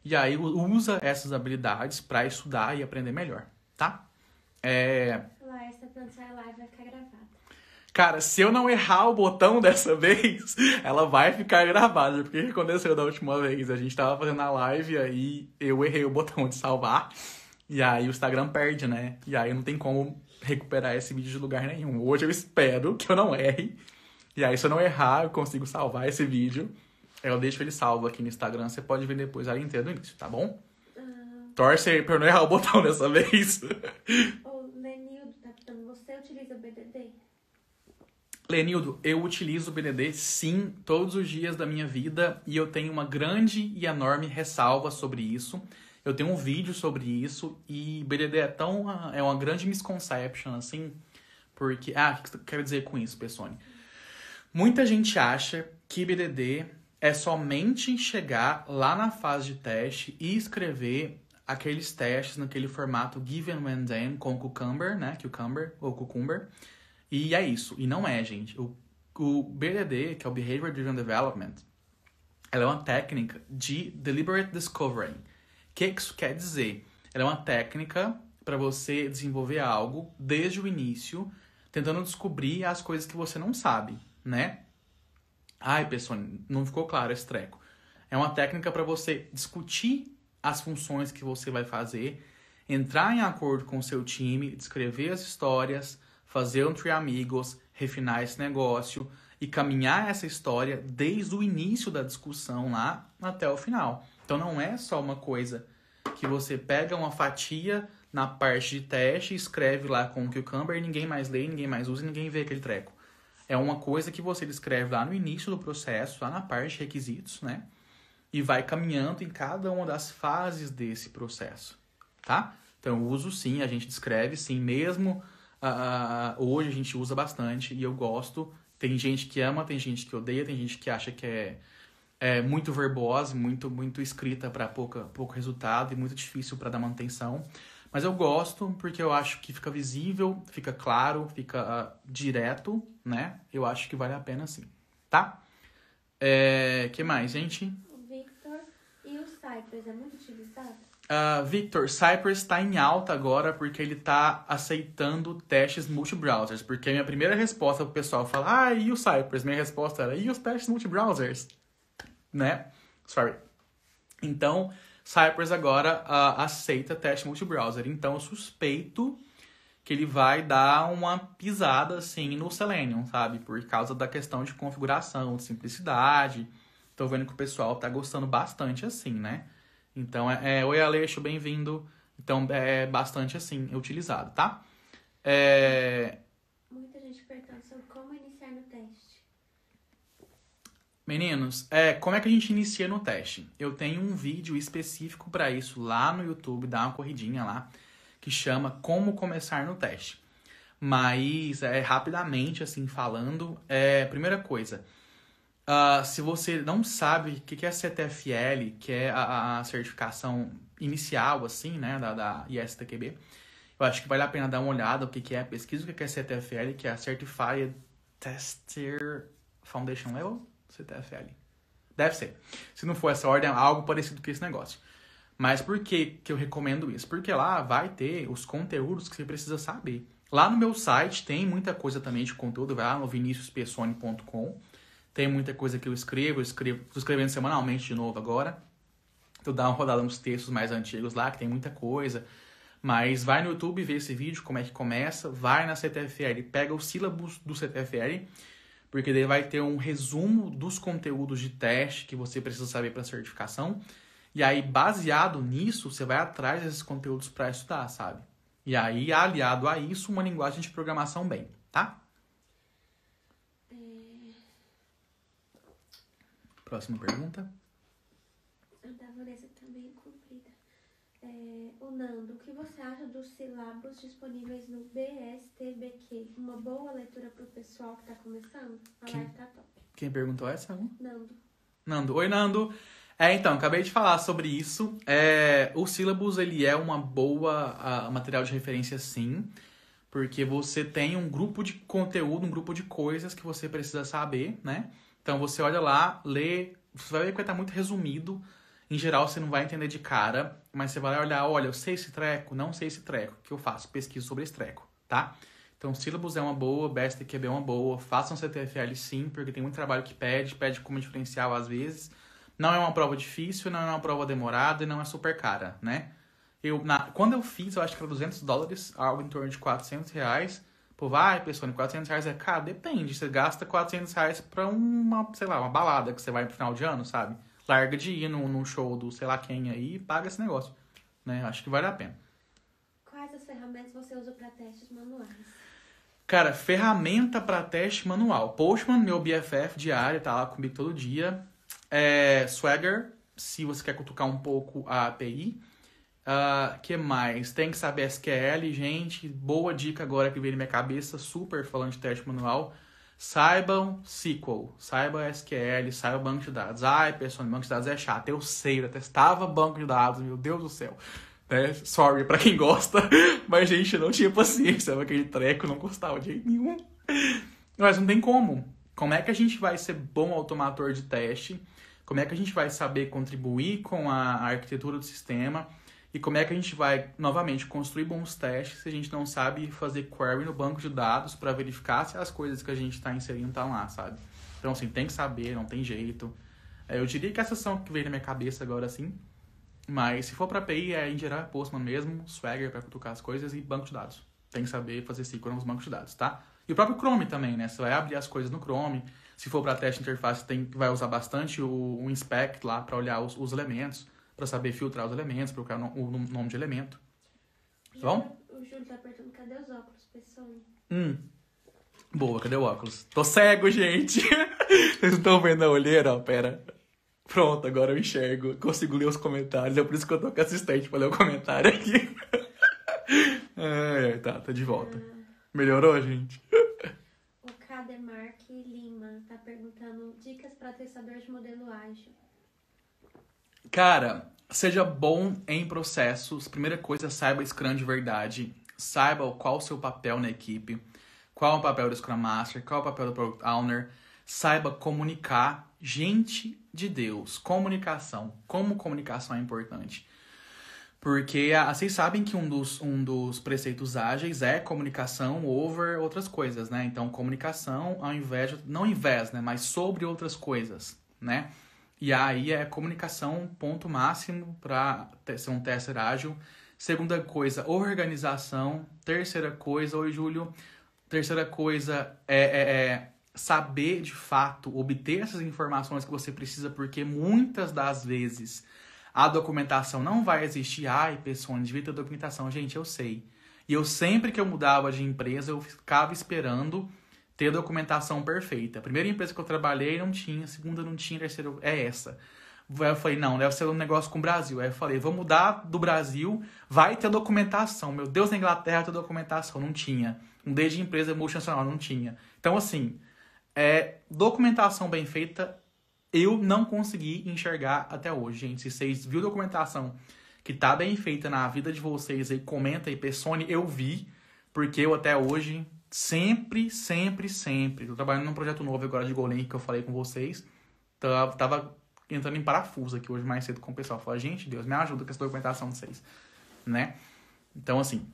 E aí usa essas habilidades para estudar e aprender melhor, tá? É... Lá, essa é live vai ficar gravada. Cara, se eu não errar o botão [LAUGHS] dessa vez, ela vai ficar gravada. Porque o que aconteceu da última vez? A gente tava fazendo a live e aí eu errei o botão de salvar. E aí o Instagram perde, né? E aí não tem como recuperar esse vídeo de lugar nenhum. Hoje eu espero que eu não erre. E aí, se eu não errar, eu consigo salvar esse vídeo. Eu deixo ele salvo aqui no Instagram. Você pode ver depois a inteira do início, tá bom? Uhum. Torce aí pra eu não errar o botão [LAUGHS] dessa vez. Ô, Lenildo, tá você utiliza o BDD? Lenildo, eu utilizo o BDD sim, todos os dias da minha vida e eu tenho uma grande e enorme ressalva sobre isso. Eu tenho um vídeo sobre isso e BDD é tão é uma grande misconception assim, porque ah, o que eu quero dizer com isso, Pessoni? Muita gente acha que BDD é somente chegar lá na fase de teste e escrever aqueles testes naquele formato given when then com cucumber, né? Cucumber ou cucumber. E é isso. E não é, gente. O, o BDD, que é o Behavior Driven Development, ela é uma técnica de deliberate discovering. O que isso quer dizer? Ela é uma técnica para você desenvolver algo desde o início, tentando descobrir as coisas que você não sabe, né? Ai, pessoal, não ficou claro esse treco. É uma técnica para você discutir as funções que você vai fazer, entrar em acordo com o seu time, descrever as histórias, fazer um Entre Amigos, refinar esse negócio e caminhar essa história desde o início da discussão lá até o final. Então não é só uma coisa que você pega uma fatia na parte de teste, escreve lá com o cucumber, ninguém mais lê, ninguém mais usa, ninguém vê aquele treco. É uma coisa que você descreve lá no início do processo, lá na parte de requisitos, né? E vai caminhando em cada uma das fases desse processo, tá? Então, uso sim, a gente descreve sim, mesmo uh, hoje a gente usa bastante e eu gosto. Tem gente que ama, tem gente que odeia, tem gente que acha que é, é muito verbosa, muito muito escrita para pouco pouco resultado e muito difícil para dar manutenção. Mas eu gosto porque eu acho que fica visível, fica claro, fica uh, direto, né? Eu acho que vale a pena sim, tá? É, que mais, gente? O Victor e o Cypress é muito utilizado? Uh, Victor, Cypress está em alta agora porque ele está aceitando testes multi-browsers. Porque a minha primeira resposta para o pessoal fala, ah, e o Cypress? Minha resposta era, e os testes multi-browsers? Né? Sorry. Então, Cypress agora uh, aceita teste multi Então, eu suspeito que ele vai dar uma pisada, assim, no Selenium, sabe? Por causa da questão de configuração, de simplicidade. Tô vendo que o pessoal tá gostando bastante, assim, né? Então, é, é oi Aleixo, bem-vindo. Então, é bastante assim, utilizado, tá? É... Muita gente perguntando sobre como iniciar no teste. Meninos, é, como é que a gente inicia no teste? Eu tenho um vídeo específico para isso lá no YouTube, dá uma corridinha lá, que chama Como Começar no Teste. Mas, é, rapidamente, assim, falando, é, primeira coisa, Uh, se você não sabe o que é CTFL, que é, é a, a, certificação inicial, assim, né, da, da ISTQB, eu acho que vale a pena dar uma olhada o que, que é, pesquisa o que é CTFL, que é a Certified Tester Foundation Level, é CTFL. Deve ser. Se não for essa ordem, é algo parecido com esse negócio. Mas por que, que eu recomendo isso? Porque lá vai ter os conteúdos que você precisa saber. Lá no meu site tem muita coisa também de conteúdo, vai lá no viniciuspessone.com.br tem muita coisa que eu escrevo, eu escrevo, tô escrevendo semanalmente de novo agora. Então dá uma rodada nos textos mais antigos lá, que tem muita coisa. Mas vai no YouTube ver esse vídeo, como é que começa, vai na CTFR, pega os sílabos do CTFR, porque daí vai ter um resumo dos conteúdos de teste que você precisa saber para certificação. E aí, baseado nisso, você vai atrás desses conteúdos para estudar, sabe? E aí, aliado a isso, uma linguagem de programação bem, tá? Próxima pergunta. Da Vanessa é também cumprida. É, o Nando, o que você acha dos sílabos disponíveis no BSTBQ? Uma boa leitura para o pessoal que está começando? A quem, live tá top. Quem perguntou essa? Hein? Nando. Nando. Oi, Nando. É, então, acabei de falar sobre isso. É, o sílabos ele é uma boa a, material de referência, sim. Porque você tem um grupo de conteúdo, um grupo de coisas que você precisa saber, né? Então você olha lá, lê, você vai ver que vai estar muito resumido. Em geral você não vai entender de cara, mas você vai olhar, olha, eu sei esse treco, não sei esse treco, o que eu faço? Pesquiso sobre esse treco, tá? Então sílabos é uma boa, best QB é uma boa, façam CTFL sim, porque tem muito trabalho que pede, pede como diferencial às vezes. Não é uma prova difícil, não é uma prova demorada e não é super cara, né? Eu, na, quando eu fiz, eu acho que era 200 dólares, algo em torno de 400 reais. Pô, tipo, vai, Persone, né, 400 reais é caro? Depende, você gasta 400 reais pra uma, sei lá, uma balada que você vai pro final de ano, sabe? Larga de ir num, num show do sei lá quem aí e paga esse negócio, né? Acho que vale a pena. Quais as ferramentas você usa para testes manuais? Cara, ferramenta para teste manual. Postman, meu BFF diário, tá lá comigo todo dia. É, Swagger, se você quer cutucar um pouco a API. Uh, que mais? Tem que saber SQL, gente. Boa dica agora que veio na minha cabeça, super falando de teste manual. Saibam SQL, saibam SQL, saibam banco de dados. Ai, pessoal, banco de dados é chato. Eu sei, eu testava banco de dados, meu Deus do céu. Né? Sorry para quem gosta, [LAUGHS] mas gente, não tinha paciência aquele treco, não gostava de jeito nenhum. Mas não tem como. Como é que a gente vai ser bom automator de teste? Como é que a gente vai saber contribuir com a arquitetura do sistema? E como é que a gente vai, novamente, construir bons testes se a gente não sabe fazer query no banco de dados para verificar se as coisas que a gente está inserindo estão tá lá, sabe? Então, assim, tem que saber, não tem jeito. É, eu diria que essa são que veio na minha cabeça agora, assim. Mas se for para API, é em geral Postman mesmo, Swagger para cutucar as coisas e banco de dados. Tem que saber fazer SQL nos bancos de dados, tá? E o próprio Chrome também, né? Você vai abrir as coisas no Chrome. Se for para teste de interface, tem, vai usar bastante o, o inspect lá para olhar os, os elementos para saber filtrar os elementos, procurar o nome de elemento. Tá bom? O Júlio tá perguntando, cadê os óculos, pessoal? Hum. Boa, cadê o óculos? Tô cego, gente! [LAUGHS] Vocês estão vendo a olheira? Ó, pera. Pronto, agora eu enxergo. Consigo ler os comentários. É por isso que eu tô com assistente pra ler o comentário aqui. [LAUGHS] Ai, tá, tá de volta. Ah. Melhorou, gente? O Cademark Lima tá perguntando dicas para testador de modelo ágil. Cara, seja bom em processos. Primeira coisa, saiba Scrum de verdade. Saiba qual o seu papel na equipe, qual é o papel do Scrum Master, qual é o papel do Product Owner. Saiba comunicar. Gente de Deus, comunicação. Como comunicação é importante. Porque ah, vocês sabem que um dos, um dos preceitos ágeis é comunicação over outras coisas, né? Então, comunicação ao invés não invés, né? Mas sobre outras coisas, né? E aí é comunicação ponto máximo para ser um tester ágil. Segunda coisa, organização. Terceira coisa, oi Júlio. Terceira coisa é, é, é saber de fato, obter essas informações que você precisa, porque muitas das vezes a documentação não vai existir. Ai, pessoa, devia ter documentação. Gente, eu sei. E eu sempre que eu mudava de empresa, eu ficava esperando ter a documentação perfeita. A primeira empresa que eu trabalhei não tinha, a segunda não tinha, a terceira é essa. Aí eu falei, não, deve ser um negócio com o Brasil. Aí eu falei, vamos mudar do Brasil, vai ter documentação. Meu Deus, na Inglaterra tem documentação. Não tinha. Um desde empresa multinacional, não tinha. Então, assim, é, documentação bem feita, eu não consegui enxergar até hoje, gente. Se vocês viram documentação que tá bem feita na vida de vocês aí, comenta aí, pessoal, eu vi, porque eu até hoje sempre, sempre, sempre. Tô trabalhando num projeto novo agora de Golem que eu falei com vocês. Tava, tá, tava entrando em parafuso aqui hoje mais cedo com o pessoal. Falei, gente, Deus, me ajuda com essa documentação de vocês, né? Então, assim.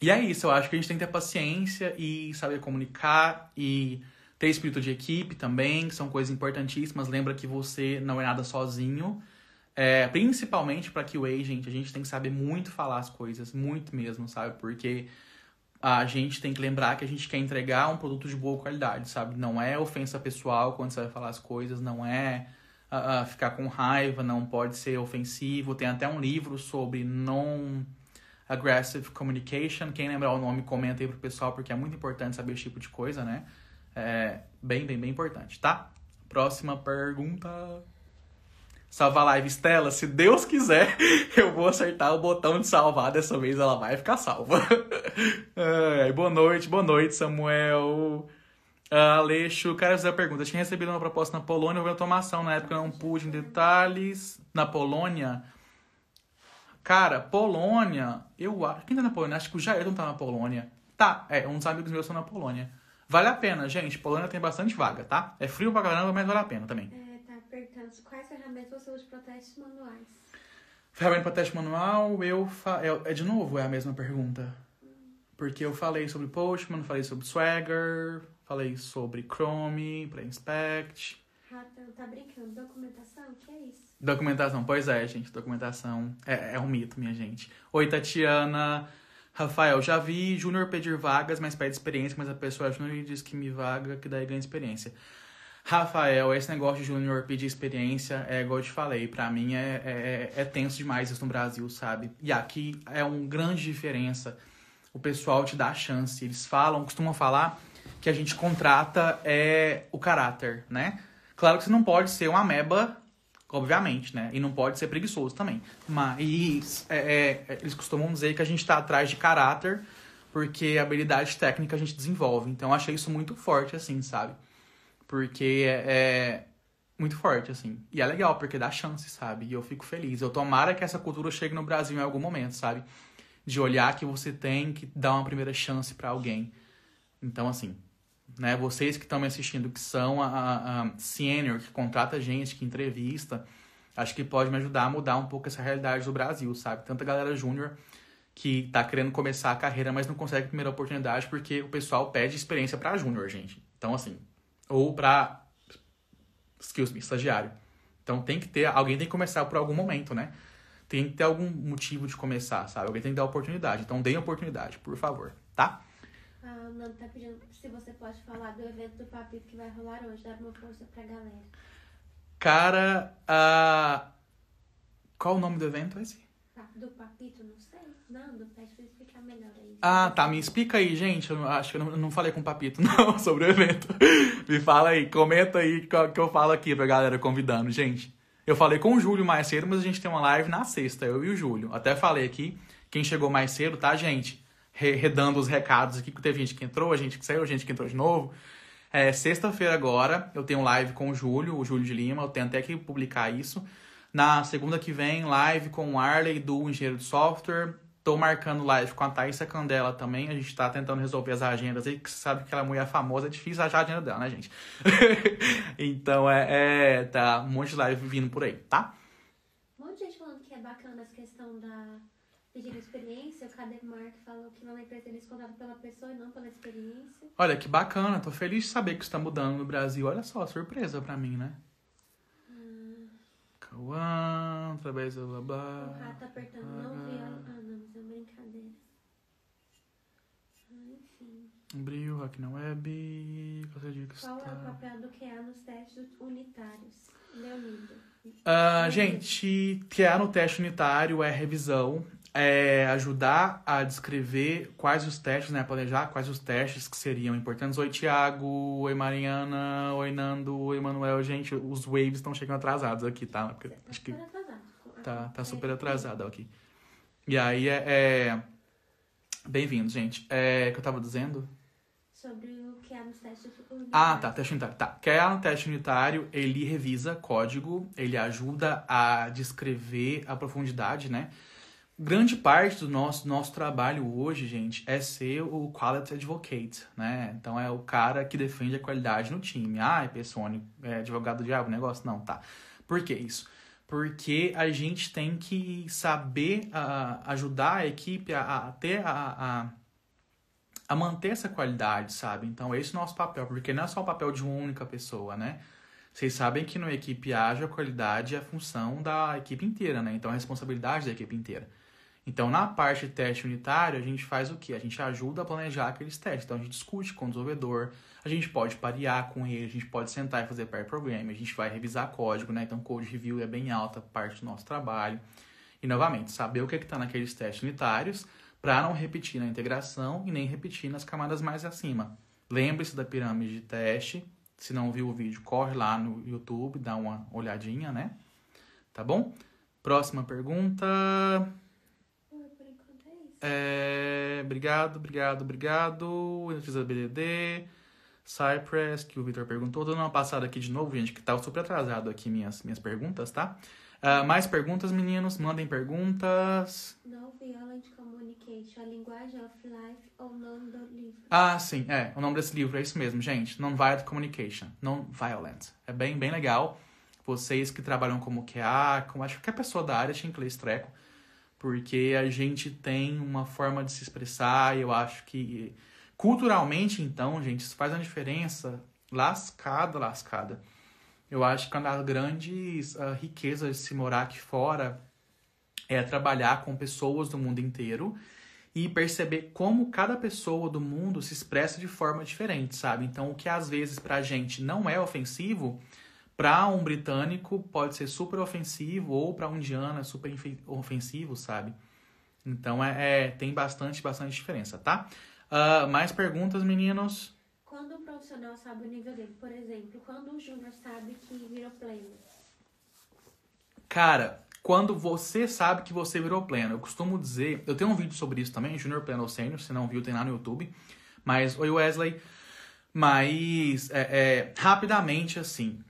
E é isso, eu acho que a gente tem que ter paciência e saber comunicar e ter espírito de equipe também, são coisas importantíssimas. Lembra que você não é nada sozinho. É, principalmente para que o agent, a gente tem que saber muito falar as coisas, muito mesmo, sabe? Porque a gente tem que lembrar que a gente quer entregar um produto de boa qualidade, sabe? Não é ofensa pessoal quando você vai falar as coisas, não é uh, ficar com raiva, não pode ser ofensivo. Tem até um livro sobre non aggressive communication. Quem lembrar o nome, comenta aí pro pessoal, porque é muito importante saber esse tipo de coisa, né? É bem, bem, bem importante, tá? Próxima pergunta salvar live Estela, se Deus quiser, [LAUGHS] eu vou acertar o botão de salvar dessa vez, ela vai ficar salva. [LAUGHS] Ai, boa noite, boa noite, Samuel. Ah, Aleixo, cara, fazer a pergunta. Tinha recebido uma proposta na Polônia, houve automação na época, não pude em detalhes. Na Polônia. Cara, Polônia, eu acho. Quem tá na Polônia? Acho que o Jair não tá na Polônia. Tá, é, uns amigos meus são tá na Polônia. Vale a pena, gente. Polônia tem bastante vaga, tá? É frio pra caramba, mas vale a pena também. É perguntando quais ferramentas você usa para testes manuais? Ferramenta para teste manual, eu fa... É, é, de novo é a mesma pergunta. Porque eu falei sobre Postman, falei sobre Swagger, falei sobre Chrome, para Inspect. Ah, tá brincando. Documentação? O que é isso? Documentação, pois é, gente. Documentação é, é um mito, minha gente. Oi, Tatiana. Rafael, já vi Júnior pedir vagas, mas pede experiência, mas a pessoa é Júnior e diz que me vaga, que daí ganha experiência. Rafael, esse negócio de junior pedir experiência, é igual eu te falei, para mim é, é, é, tenso demais isso no Brasil, sabe? E aqui é uma grande diferença. O pessoal te dá a chance. Eles falam, costumam falar que a gente contrata é o caráter, né? Claro que você não pode ser uma ameba, obviamente, né? E não pode ser preguiçoso também. Mas é, é, eles costumam dizer que a gente tá atrás de caráter, porque habilidade técnica a gente desenvolve. Então eu achei isso muito forte, assim, sabe? Porque é, é muito forte, assim. E é legal, porque dá chance, sabe? E eu fico feliz. Eu tomara que essa cultura chegue no Brasil em algum momento, sabe? De olhar que você tem que dar uma primeira chance para alguém. Então, assim, né? Vocês que estão me assistindo, que são a, a, a senior, que contrata gente, que entrevista, acho que pode me ajudar a mudar um pouco essa realidade do Brasil, sabe? Tanta galera júnior que tá querendo começar a carreira, mas não consegue a primeira oportunidade porque o pessoal pede experiência para júnior, gente. Então, assim, ou para excuse me, estagiário. Então tem que ter, alguém tem que começar por algum momento, né? Tem que ter algum motivo de começar, sabe? Alguém tem que dar oportunidade. Então deem oportunidade, por favor, tá? Ah, Nando tá pedindo se você pode falar do evento do Papito que vai rolar hoje, dar uma força pra galera. Cara, ah, qual o nome do evento esse? Do Papito, não sei. Não, do pede pra Tá melhor aí. Ah, tá. Me explica aí, gente. Eu acho que eu não, falei com o Papito, [LAUGHS] não, sobre o evento. Me fala aí, comenta aí que eu, que eu falo aqui pra galera convidando, gente. Eu falei com o Júlio mais cedo, mas a gente tem uma live na sexta, eu e o Júlio. Até falei aqui, quem chegou mais cedo, tá, gente? Redando os recados aqui, que teve gente que entrou, a gente que saiu, a gente que entrou de novo. É, Sexta-feira agora, eu tenho live com o Júlio, o Júlio de Lima, eu tenho até que publicar isso. Na segunda que vem, live com o Arley do Engenheiro de Software. Tô marcando live com a Thaisa Candela também. A gente tá tentando resolver as agendas aí, que sabe que aquela é mulher famosa é difícil achar a agenda dela, né, gente? [LAUGHS] então é, é, Tá um monte de live vindo por aí, tá? Um monte de gente falando que é bacana essa questão da pedir experiência, o Cademar que falou que não é empresa eles contavam pela pessoa e não pela experiência. Olha, que bacana, tô feliz de saber que isso tá mudando no Brasil. Olha só, surpresa pra mim, né? Ah. Cauã, ah. através do blá blá. O rato tá apertando, não vi a brincadeiras. Ah, enfim. Brio, Hacknoweb, Cássia de dica. Qual é o papel do QA nos testes unitários? Leonido. Ah, gente, QA no teste unitário é revisão. É ajudar a descrever quais os testes, né? Planejar quais os testes que seriam importantes. Oi, Tiago. Oi, Mariana. Oi, Nando. Oi, Manuel. Gente, os waves estão chegando atrasados aqui, tá? Porque, tá acho que... Atrasado. Tá, tá é, super é. atrasado aqui. E aí é. é... Bem-vindo, gente. É o que eu tava dizendo? Sobre o que é no teste unitário. Ah, tá, teste unitário. Tá. Que é no teste unitário, ele revisa código, ele ajuda a descrever a profundidade, né? Grande parte do nosso, nosso trabalho hoje, gente, é ser o quality advocate, né? Então é o cara que defende a qualidade no time. Ah, é Pessone, é advogado do diabo, negócio? Não, tá. Por que isso? porque a gente tem que saber uh, ajudar a equipe a, a ter a, a, a, manter essa qualidade, sabe? Então, é esse é o nosso papel, porque não é só o papel de uma única pessoa, né? Vocês sabem que no equipe ágil, a qualidade é a função da equipe inteira, né? Então, a responsabilidade da equipe inteira. Então, na parte de teste unitário, a gente faz o que? A gente ajuda a planejar aqueles testes. Então, a gente discute com o desenvolvedor, a gente pode parear com ele, a gente pode sentar e fazer pair programming, a gente vai revisar código, né? Então, code review é bem alta parte do nosso trabalho. E, novamente, saber o que é está naqueles testes unitários para não repetir na integração e nem repetir nas camadas mais acima. Lembre-se da pirâmide de teste. Se não viu o vídeo, corre lá no YouTube, dá uma olhadinha, né? Tá bom? Próxima pergunta. É... Obrigado, obrigado, obrigado. Energiza BDD. Cypress, que o Vitor perguntou. Tô dando uma passada aqui de novo, gente, que tá super atrasado aqui minhas, minhas perguntas, tá? Uh, mais perguntas, meninos? Mandem perguntas. Não Violent Communication, a linguagem of life, ou o nome do livro. Ah, sim, é. O nome desse livro é isso mesmo, gente. Non-Violent Communication. Non-Violent. É bem, bem legal. Vocês que trabalham como QA, como acho que qualquer pessoa da área de é inglês treco, porque a gente tem uma forma de se expressar e eu acho que culturalmente então, gente, isso faz uma diferença lascada, lascada. Eu acho que uma das grandes uh, riquezas de se morar aqui fora é trabalhar com pessoas do mundo inteiro e perceber como cada pessoa do mundo se expressa de forma diferente, sabe? Então, o que às vezes pra gente não é ofensivo, para um britânico pode ser super ofensivo ou para um indiano é super ofensivo, sabe? Então é, é, tem bastante, bastante diferença, tá? Uh, mais perguntas, meninos? Quando o profissional sabe o nível dele, por exemplo, quando o júnior sabe que virou pleno? Cara, quando você sabe que você virou pleno, eu costumo dizer, eu tenho um vídeo sobre isso também, júnior pleno ou sênior, se não viu, tem lá no YouTube. Mas, oi Wesley, mas é, é, rapidamente assim,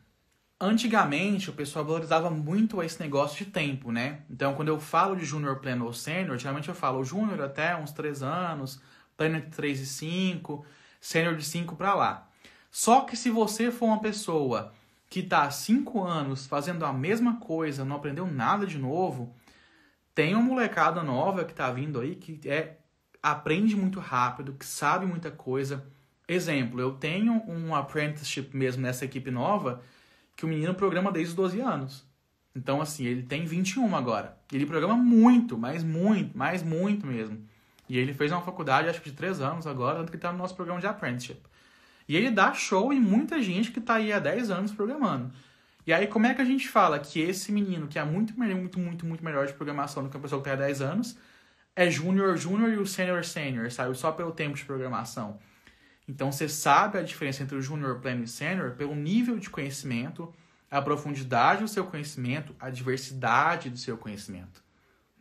Antigamente, o pessoal valorizava muito esse negócio de tempo, né? Então, quando eu falo de júnior, pleno ou sênior, geralmente eu falo júnior até uns 3 anos, pleno entre 3 e 5, sênior de 5 para lá. Só que se você for uma pessoa que está há 5 anos fazendo a mesma coisa, não aprendeu nada de novo, tem uma molecada nova que está vindo aí que é aprende muito rápido, que sabe muita coisa. Exemplo, eu tenho um apprenticeship mesmo nessa equipe nova, que o menino programa desde os 12 anos. Então, assim, ele tem 21 agora. Ele programa muito, mas muito, mais muito mesmo. E ele fez uma faculdade, acho que de 3 anos agora, tanto que está no nosso programa de apprenticeship. E ele dá show em muita gente que está aí há 10 anos programando. E aí, como é que a gente fala que esse menino, que é muito, muito, muito, muito melhor de programação do que a pessoa que tem tá há 10 anos, é júnior, júnior e o sênior, sênior, sabe? Só pelo tempo de programação. Então você sabe a diferença entre o júnior, pleno e sênior pelo nível de conhecimento, a profundidade do seu conhecimento, a diversidade do seu conhecimento,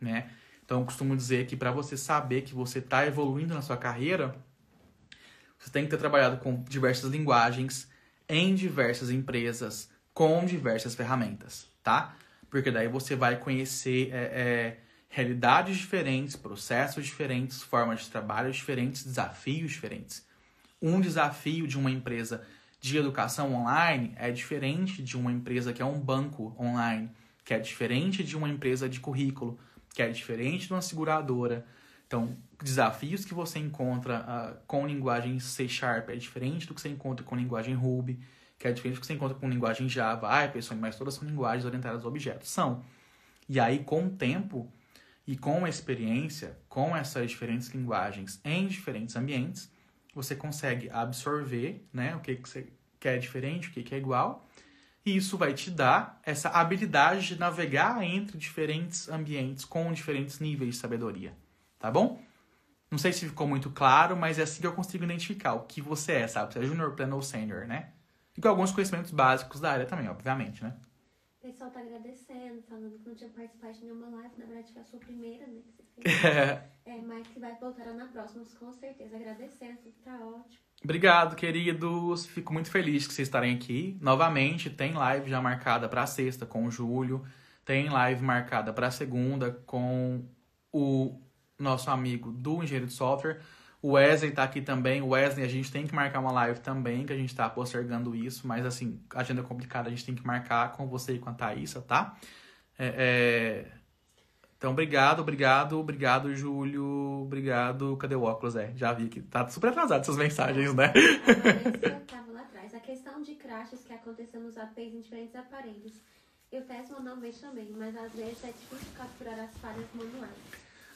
né? Então eu costumo dizer que para você saber que você está evoluindo na sua carreira, você tem que ter trabalhado com diversas linguagens, em diversas empresas, com diversas ferramentas, tá? Porque daí você vai conhecer é, é, realidades diferentes, processos diferentes, formas de trabalho diferentes, desafios diferentes um desafio de uma empresa de educação online é diferente de uma empresa que é um banco online, que é diferente de uma empresa de currículo, que é diferente de uma seguradora. Então, desafios que você encontra uh, com linguagem C Sharp é diferente do que você encontra com linguagem Ruby, que é diferente do que você encontra com linguagem Java. Ah, pessoal, mas todas são linguagens orientadas a objetos. São. E aí, com o tempo e com a experiência, com essas diferentes linguagens em diferentes ambientes, você consegue absorver né, o que, que você quer diferente, o que, que é igual, e isso vai te dar essa habilidade de navegar entre diferentes ambientes com diferentes níveis de sabedoria, tá bom? Não sei se ficou muito claro, mas é assim que eu consigo identificar o que você é, sabe? Se é júnior, pleno ou sênior, né? E com alguns conhecimentos básicos da área também, obviamente, né? O pessoal tá agradecendo, falando que não tinha participado de nenhuma live. Na verdade, foi a sua primeira, né? [LAUGHS] é, mas que vai voltar na próxima, com certeza. Agradecendo, tudo tá ótimo. Obrigado, queridos. Fico muito feliz que vocês estarem aqui. Novamente, tem live já marcada para sexta com o Júlio. Tem live marcada para segunda com o nosso amigo do Engenheiro de Software. O Wesley tá aqui também. O Wesley, a gente tem que marcar uma live também, que a gente tá postergando isso, mas assim, agenda complicada, a gente tem que marcar com você e com a Thaís, tá? É, é... Então, obrigado, obrigado, obrigado, Júlio. Obrigado. Cadê o óculos? É, já vi que tá super atrasado essas mensagens, né? Tava lá atrás. A questão de crashes que aconteceu nos APIs em diferentes aparelhos. Eu peço manualmente também, mas às vezes é difícil capturar as falhas manuais.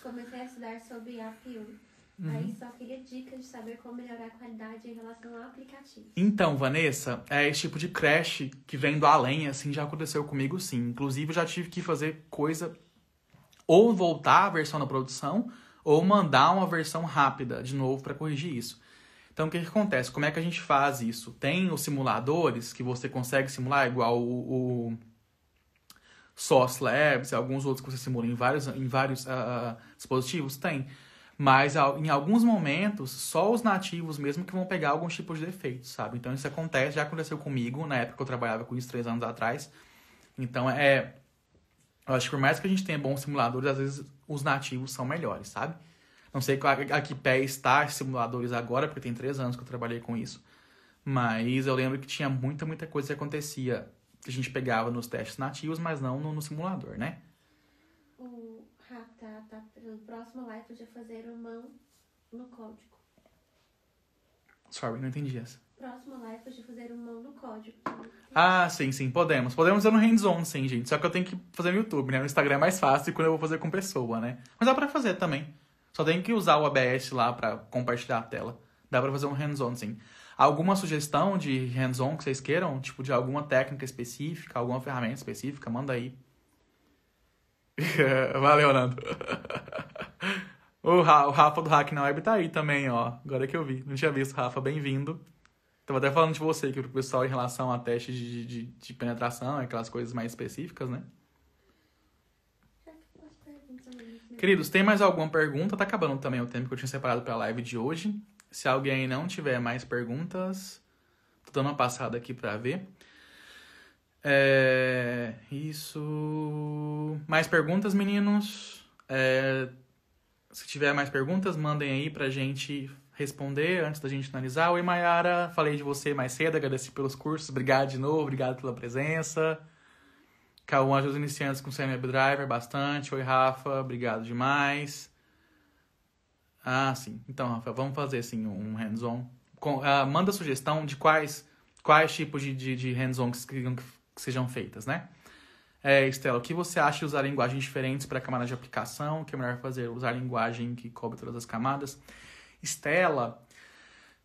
Comecei a estudar sobre API Uhum. Aí só queria dicas de saber como melhorar a qualidade em relação ao aplicativo. Então, Vanessa, é esse tipo de crash que vem do além, assim, já aconteceu comigo sim. Inclusive, eu já tive que fazer coisa ou voltar a versão da produção ou mandar uma versão rápida de novo para corrigir isso. Então, o que, que, acontece? Como é que a gente faz isso? Tem os simuladores que você consegue simular, igual o, o Source Labs, e alguns outros que você simula em vários, em vários uh, dispositivos? Tem. Mas em alguns momentos, só os nativos mesmo que vão pegar alguns tipos de defeitos, sabe? Então isso acontece, já aconteceu comigo, na época que eu trabalhava com isso três anos atrás. Então é. Eu acho que por mais que a gente tenha bons simuladores, às vezes os nativos são melhores, sabe? Não sei a, que pé está simuladores agora, porque tem três anos que eu trabalhei com isso. Mas eu lembro que tinha muita, muita coisa que acontecia que a gente pegava nos testes nativos, mas não no, no simulador, né? Ah, tá, tá. No próximo live podia fazer uma mão no código. Sorry, não entendi essa. Próximo live podia fazer uma mão no código. Ah, sim, sim, podemos. Podemos fazer no hands-on, sim, gente. Só que eu tenho que fazer no YouTube, né? No Instagram é mais fácil quando eu vou fazer com pessoa, né? Mas dá pra fazer também. Só tem que usar o ABS lá pra compartilhar a tela. Dá pra fazer um hands-on, sim. Alguma sugestão de hands-on que vocês queiram? Tipo, de alguma técnica específica, alguma ferramenta específica? Manda aí [LAUGHS] Valeu, Nando. [LAUGHS] o, Rafa do Hack na Web tá aí também, ó. Agora que eu vi. Não tinha visto, Rafa. Bem-vindo. Tava até falando de você, que o pessoal em relação a testes de, de, de penetração, aquelas coisas mais específicas, né? Queridos, tem mais alguma pergunta? Tá acabando também o tempo que eu tinha separado pra live de hoje. Se alguém não tiver mais perguntas, tô dando uma passada aqui pra ver. É, isso. Mais perguntas, meninos? É, se tiver mais perguntas, mandem aí pra gente responder antes da gente finalizar. Oi, Mayara. Falei de você mais cedo, agradeci pelos cursos. Obrigado de novo, obrigado pela presença. Cauã ajuda os iniciantes com CMB Driver bastante. Oi, Rafa, obrigado demais. Ah, sim. Então, Rafa, vamos fazer assim um hands-on. Uh, manda sugestão de quais quais tipos de, de, de hands-on que, que sejam feitas, né? É, Estela, o que você acha de usar linguagens diferentes para camadas de aplicação? O que é melhor fazer? Usar linguagem que cobre todas as camadas? Estela,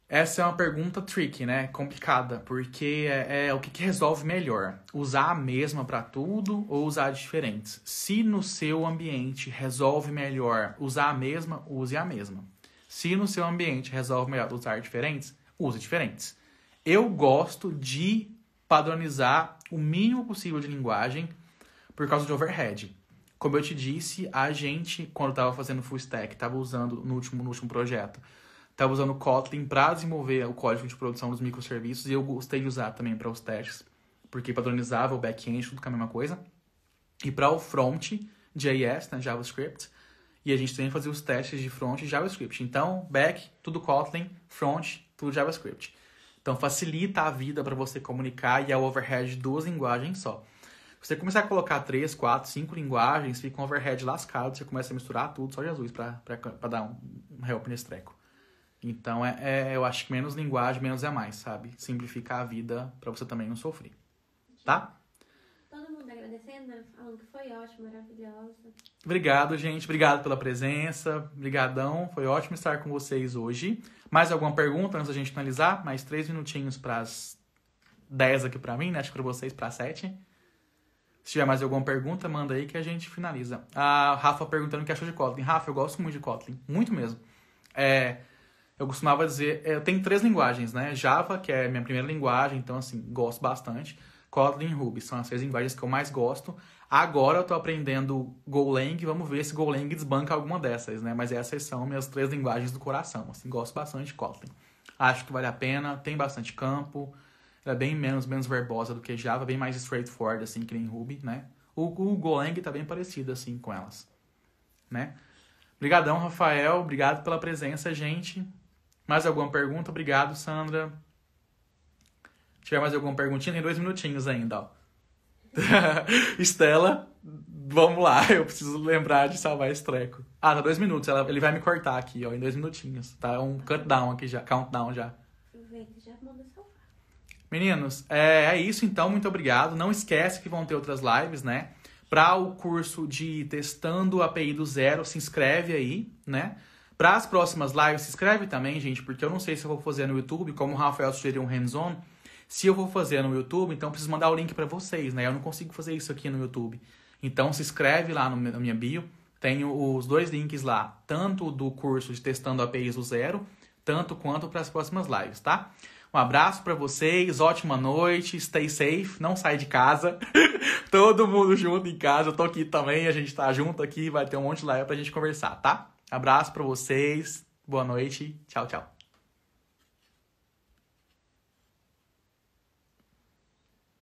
essa é uma pergunta tricky, né? Complicada, porque é, é o que, que, resolve melhor? Usar a mesma para tudo ou usar diferentes? Se no seu ambiente resolve melhor usar a mesma, use a mesma. Se no seu ambiente resolve melhor usar diferentes, use diferentes. Eu gosto de padronizar o mínimo possível de linguagem por causa de overhead. Como eu te disse, a gente, quando estava fazendo full stack, estava usando no último, no último projeto, estava usando Kotlin para desenvolver o código de produção dos microserviços e eu gostei de usar também para os testes, porque padronizava o back-end, tudo com a mesma coisa. E para o front, JS, né, JavaScript, e a gente também fazia os testes de front e JavaScript. Então, back, tudo Kotlin, front, tudo JavaScript. Então facilita a vida para você comunicar e é o overhead de duas linguagens só. Se você começar a colocar três, quatro, cinco linguagens, fica um overhead lascado, você começa a misturar tudo, só Jesus, para dar um, um help nesse treco. Então, é, é, eu acho que menos linguagem, menos é mais, sabe? Simplificar a vida para você também não sofrer, tá? Helena, falando que foi ótimo, maravilhosa. Obrigado, gente. Obrigado pela presença. Obrigadão. Foi ótimo estar com vocês hoje. Mais alguma pergunta antes da gente finalizar? Mais três minutinhos para as aqui para mim, né? Acho que para vocês para sete. Se tiver mais alguma pergunta, manda aí que a gente finaliza. A Rafa perguntando o que achou de Kotlin. Rafa, eu gosto muito de Kotlin. Muito mesmo. É, eu costumava dizer... É, eu tenho três linguagens, né? Java, que é minha primeira linguagem. Então, assim, gosto bastante. Kotlin e Ruby. São as três linguagens que eu mais gosto. Agora eu tô aprendendo Golang, vamos ver se Golang desbanca alguma dessas, né? Mas essas são minhas três linguagens do coração, assim, gosto bastante de Kotlin. Acho que vale a pena, tem bastante campo, ela é bem menos, menos verbosa do que Java, bem mais straightforward, assim, que nem Ruby, né? O, o Golang tá bem parecido, assim, com elas, né? Obrigadão, Rafael, obrigado pela presença, gente. Mais alguma pergunta? Obrigado, Sandra tiver mais alguma perguntinha, tem dois minutinhos ainda, ó. [LAUGHS] Estela, vamos lá, [LAUGHS] eu preciso lembrar de salvar esse treco. Ah, tá dois minutos, ela, ele vai me cortar aqui, ó, em dois minutinhos. Tá um countdown aqui já, countdown já. já manda salvar. Meninos, é, é isso então, muito obrigado. Não esquece que vão ter outras lives, né? Para o curso de testando API do zero, se inscreve aí, né? Para as próximas lives, se inscreve também, gente, porque eu não sei se eu vou fazer no YouTube, como o Rafael sugeriu um hands-on se eu vou fazer no YouTube, então preciso mandar o link para vocês, né? Eu não consigo fazer isso aqui no YouTube. Então se inscreve lá no, na minha bio, tem os dois links lá, tanto do curso de testando APIs do zero, tanto quanto para as próximas lives, tá? Um abraço para vocês, ótima noite, stay safe, não sai de casa. [LAUGHS] Todo mundo junto em casa, eu tô aqui também, a gente tá junto aqui, vai ter um monte de live pra gente conversar, tá? Abraço para vocês, boa noite, tchau, tchau.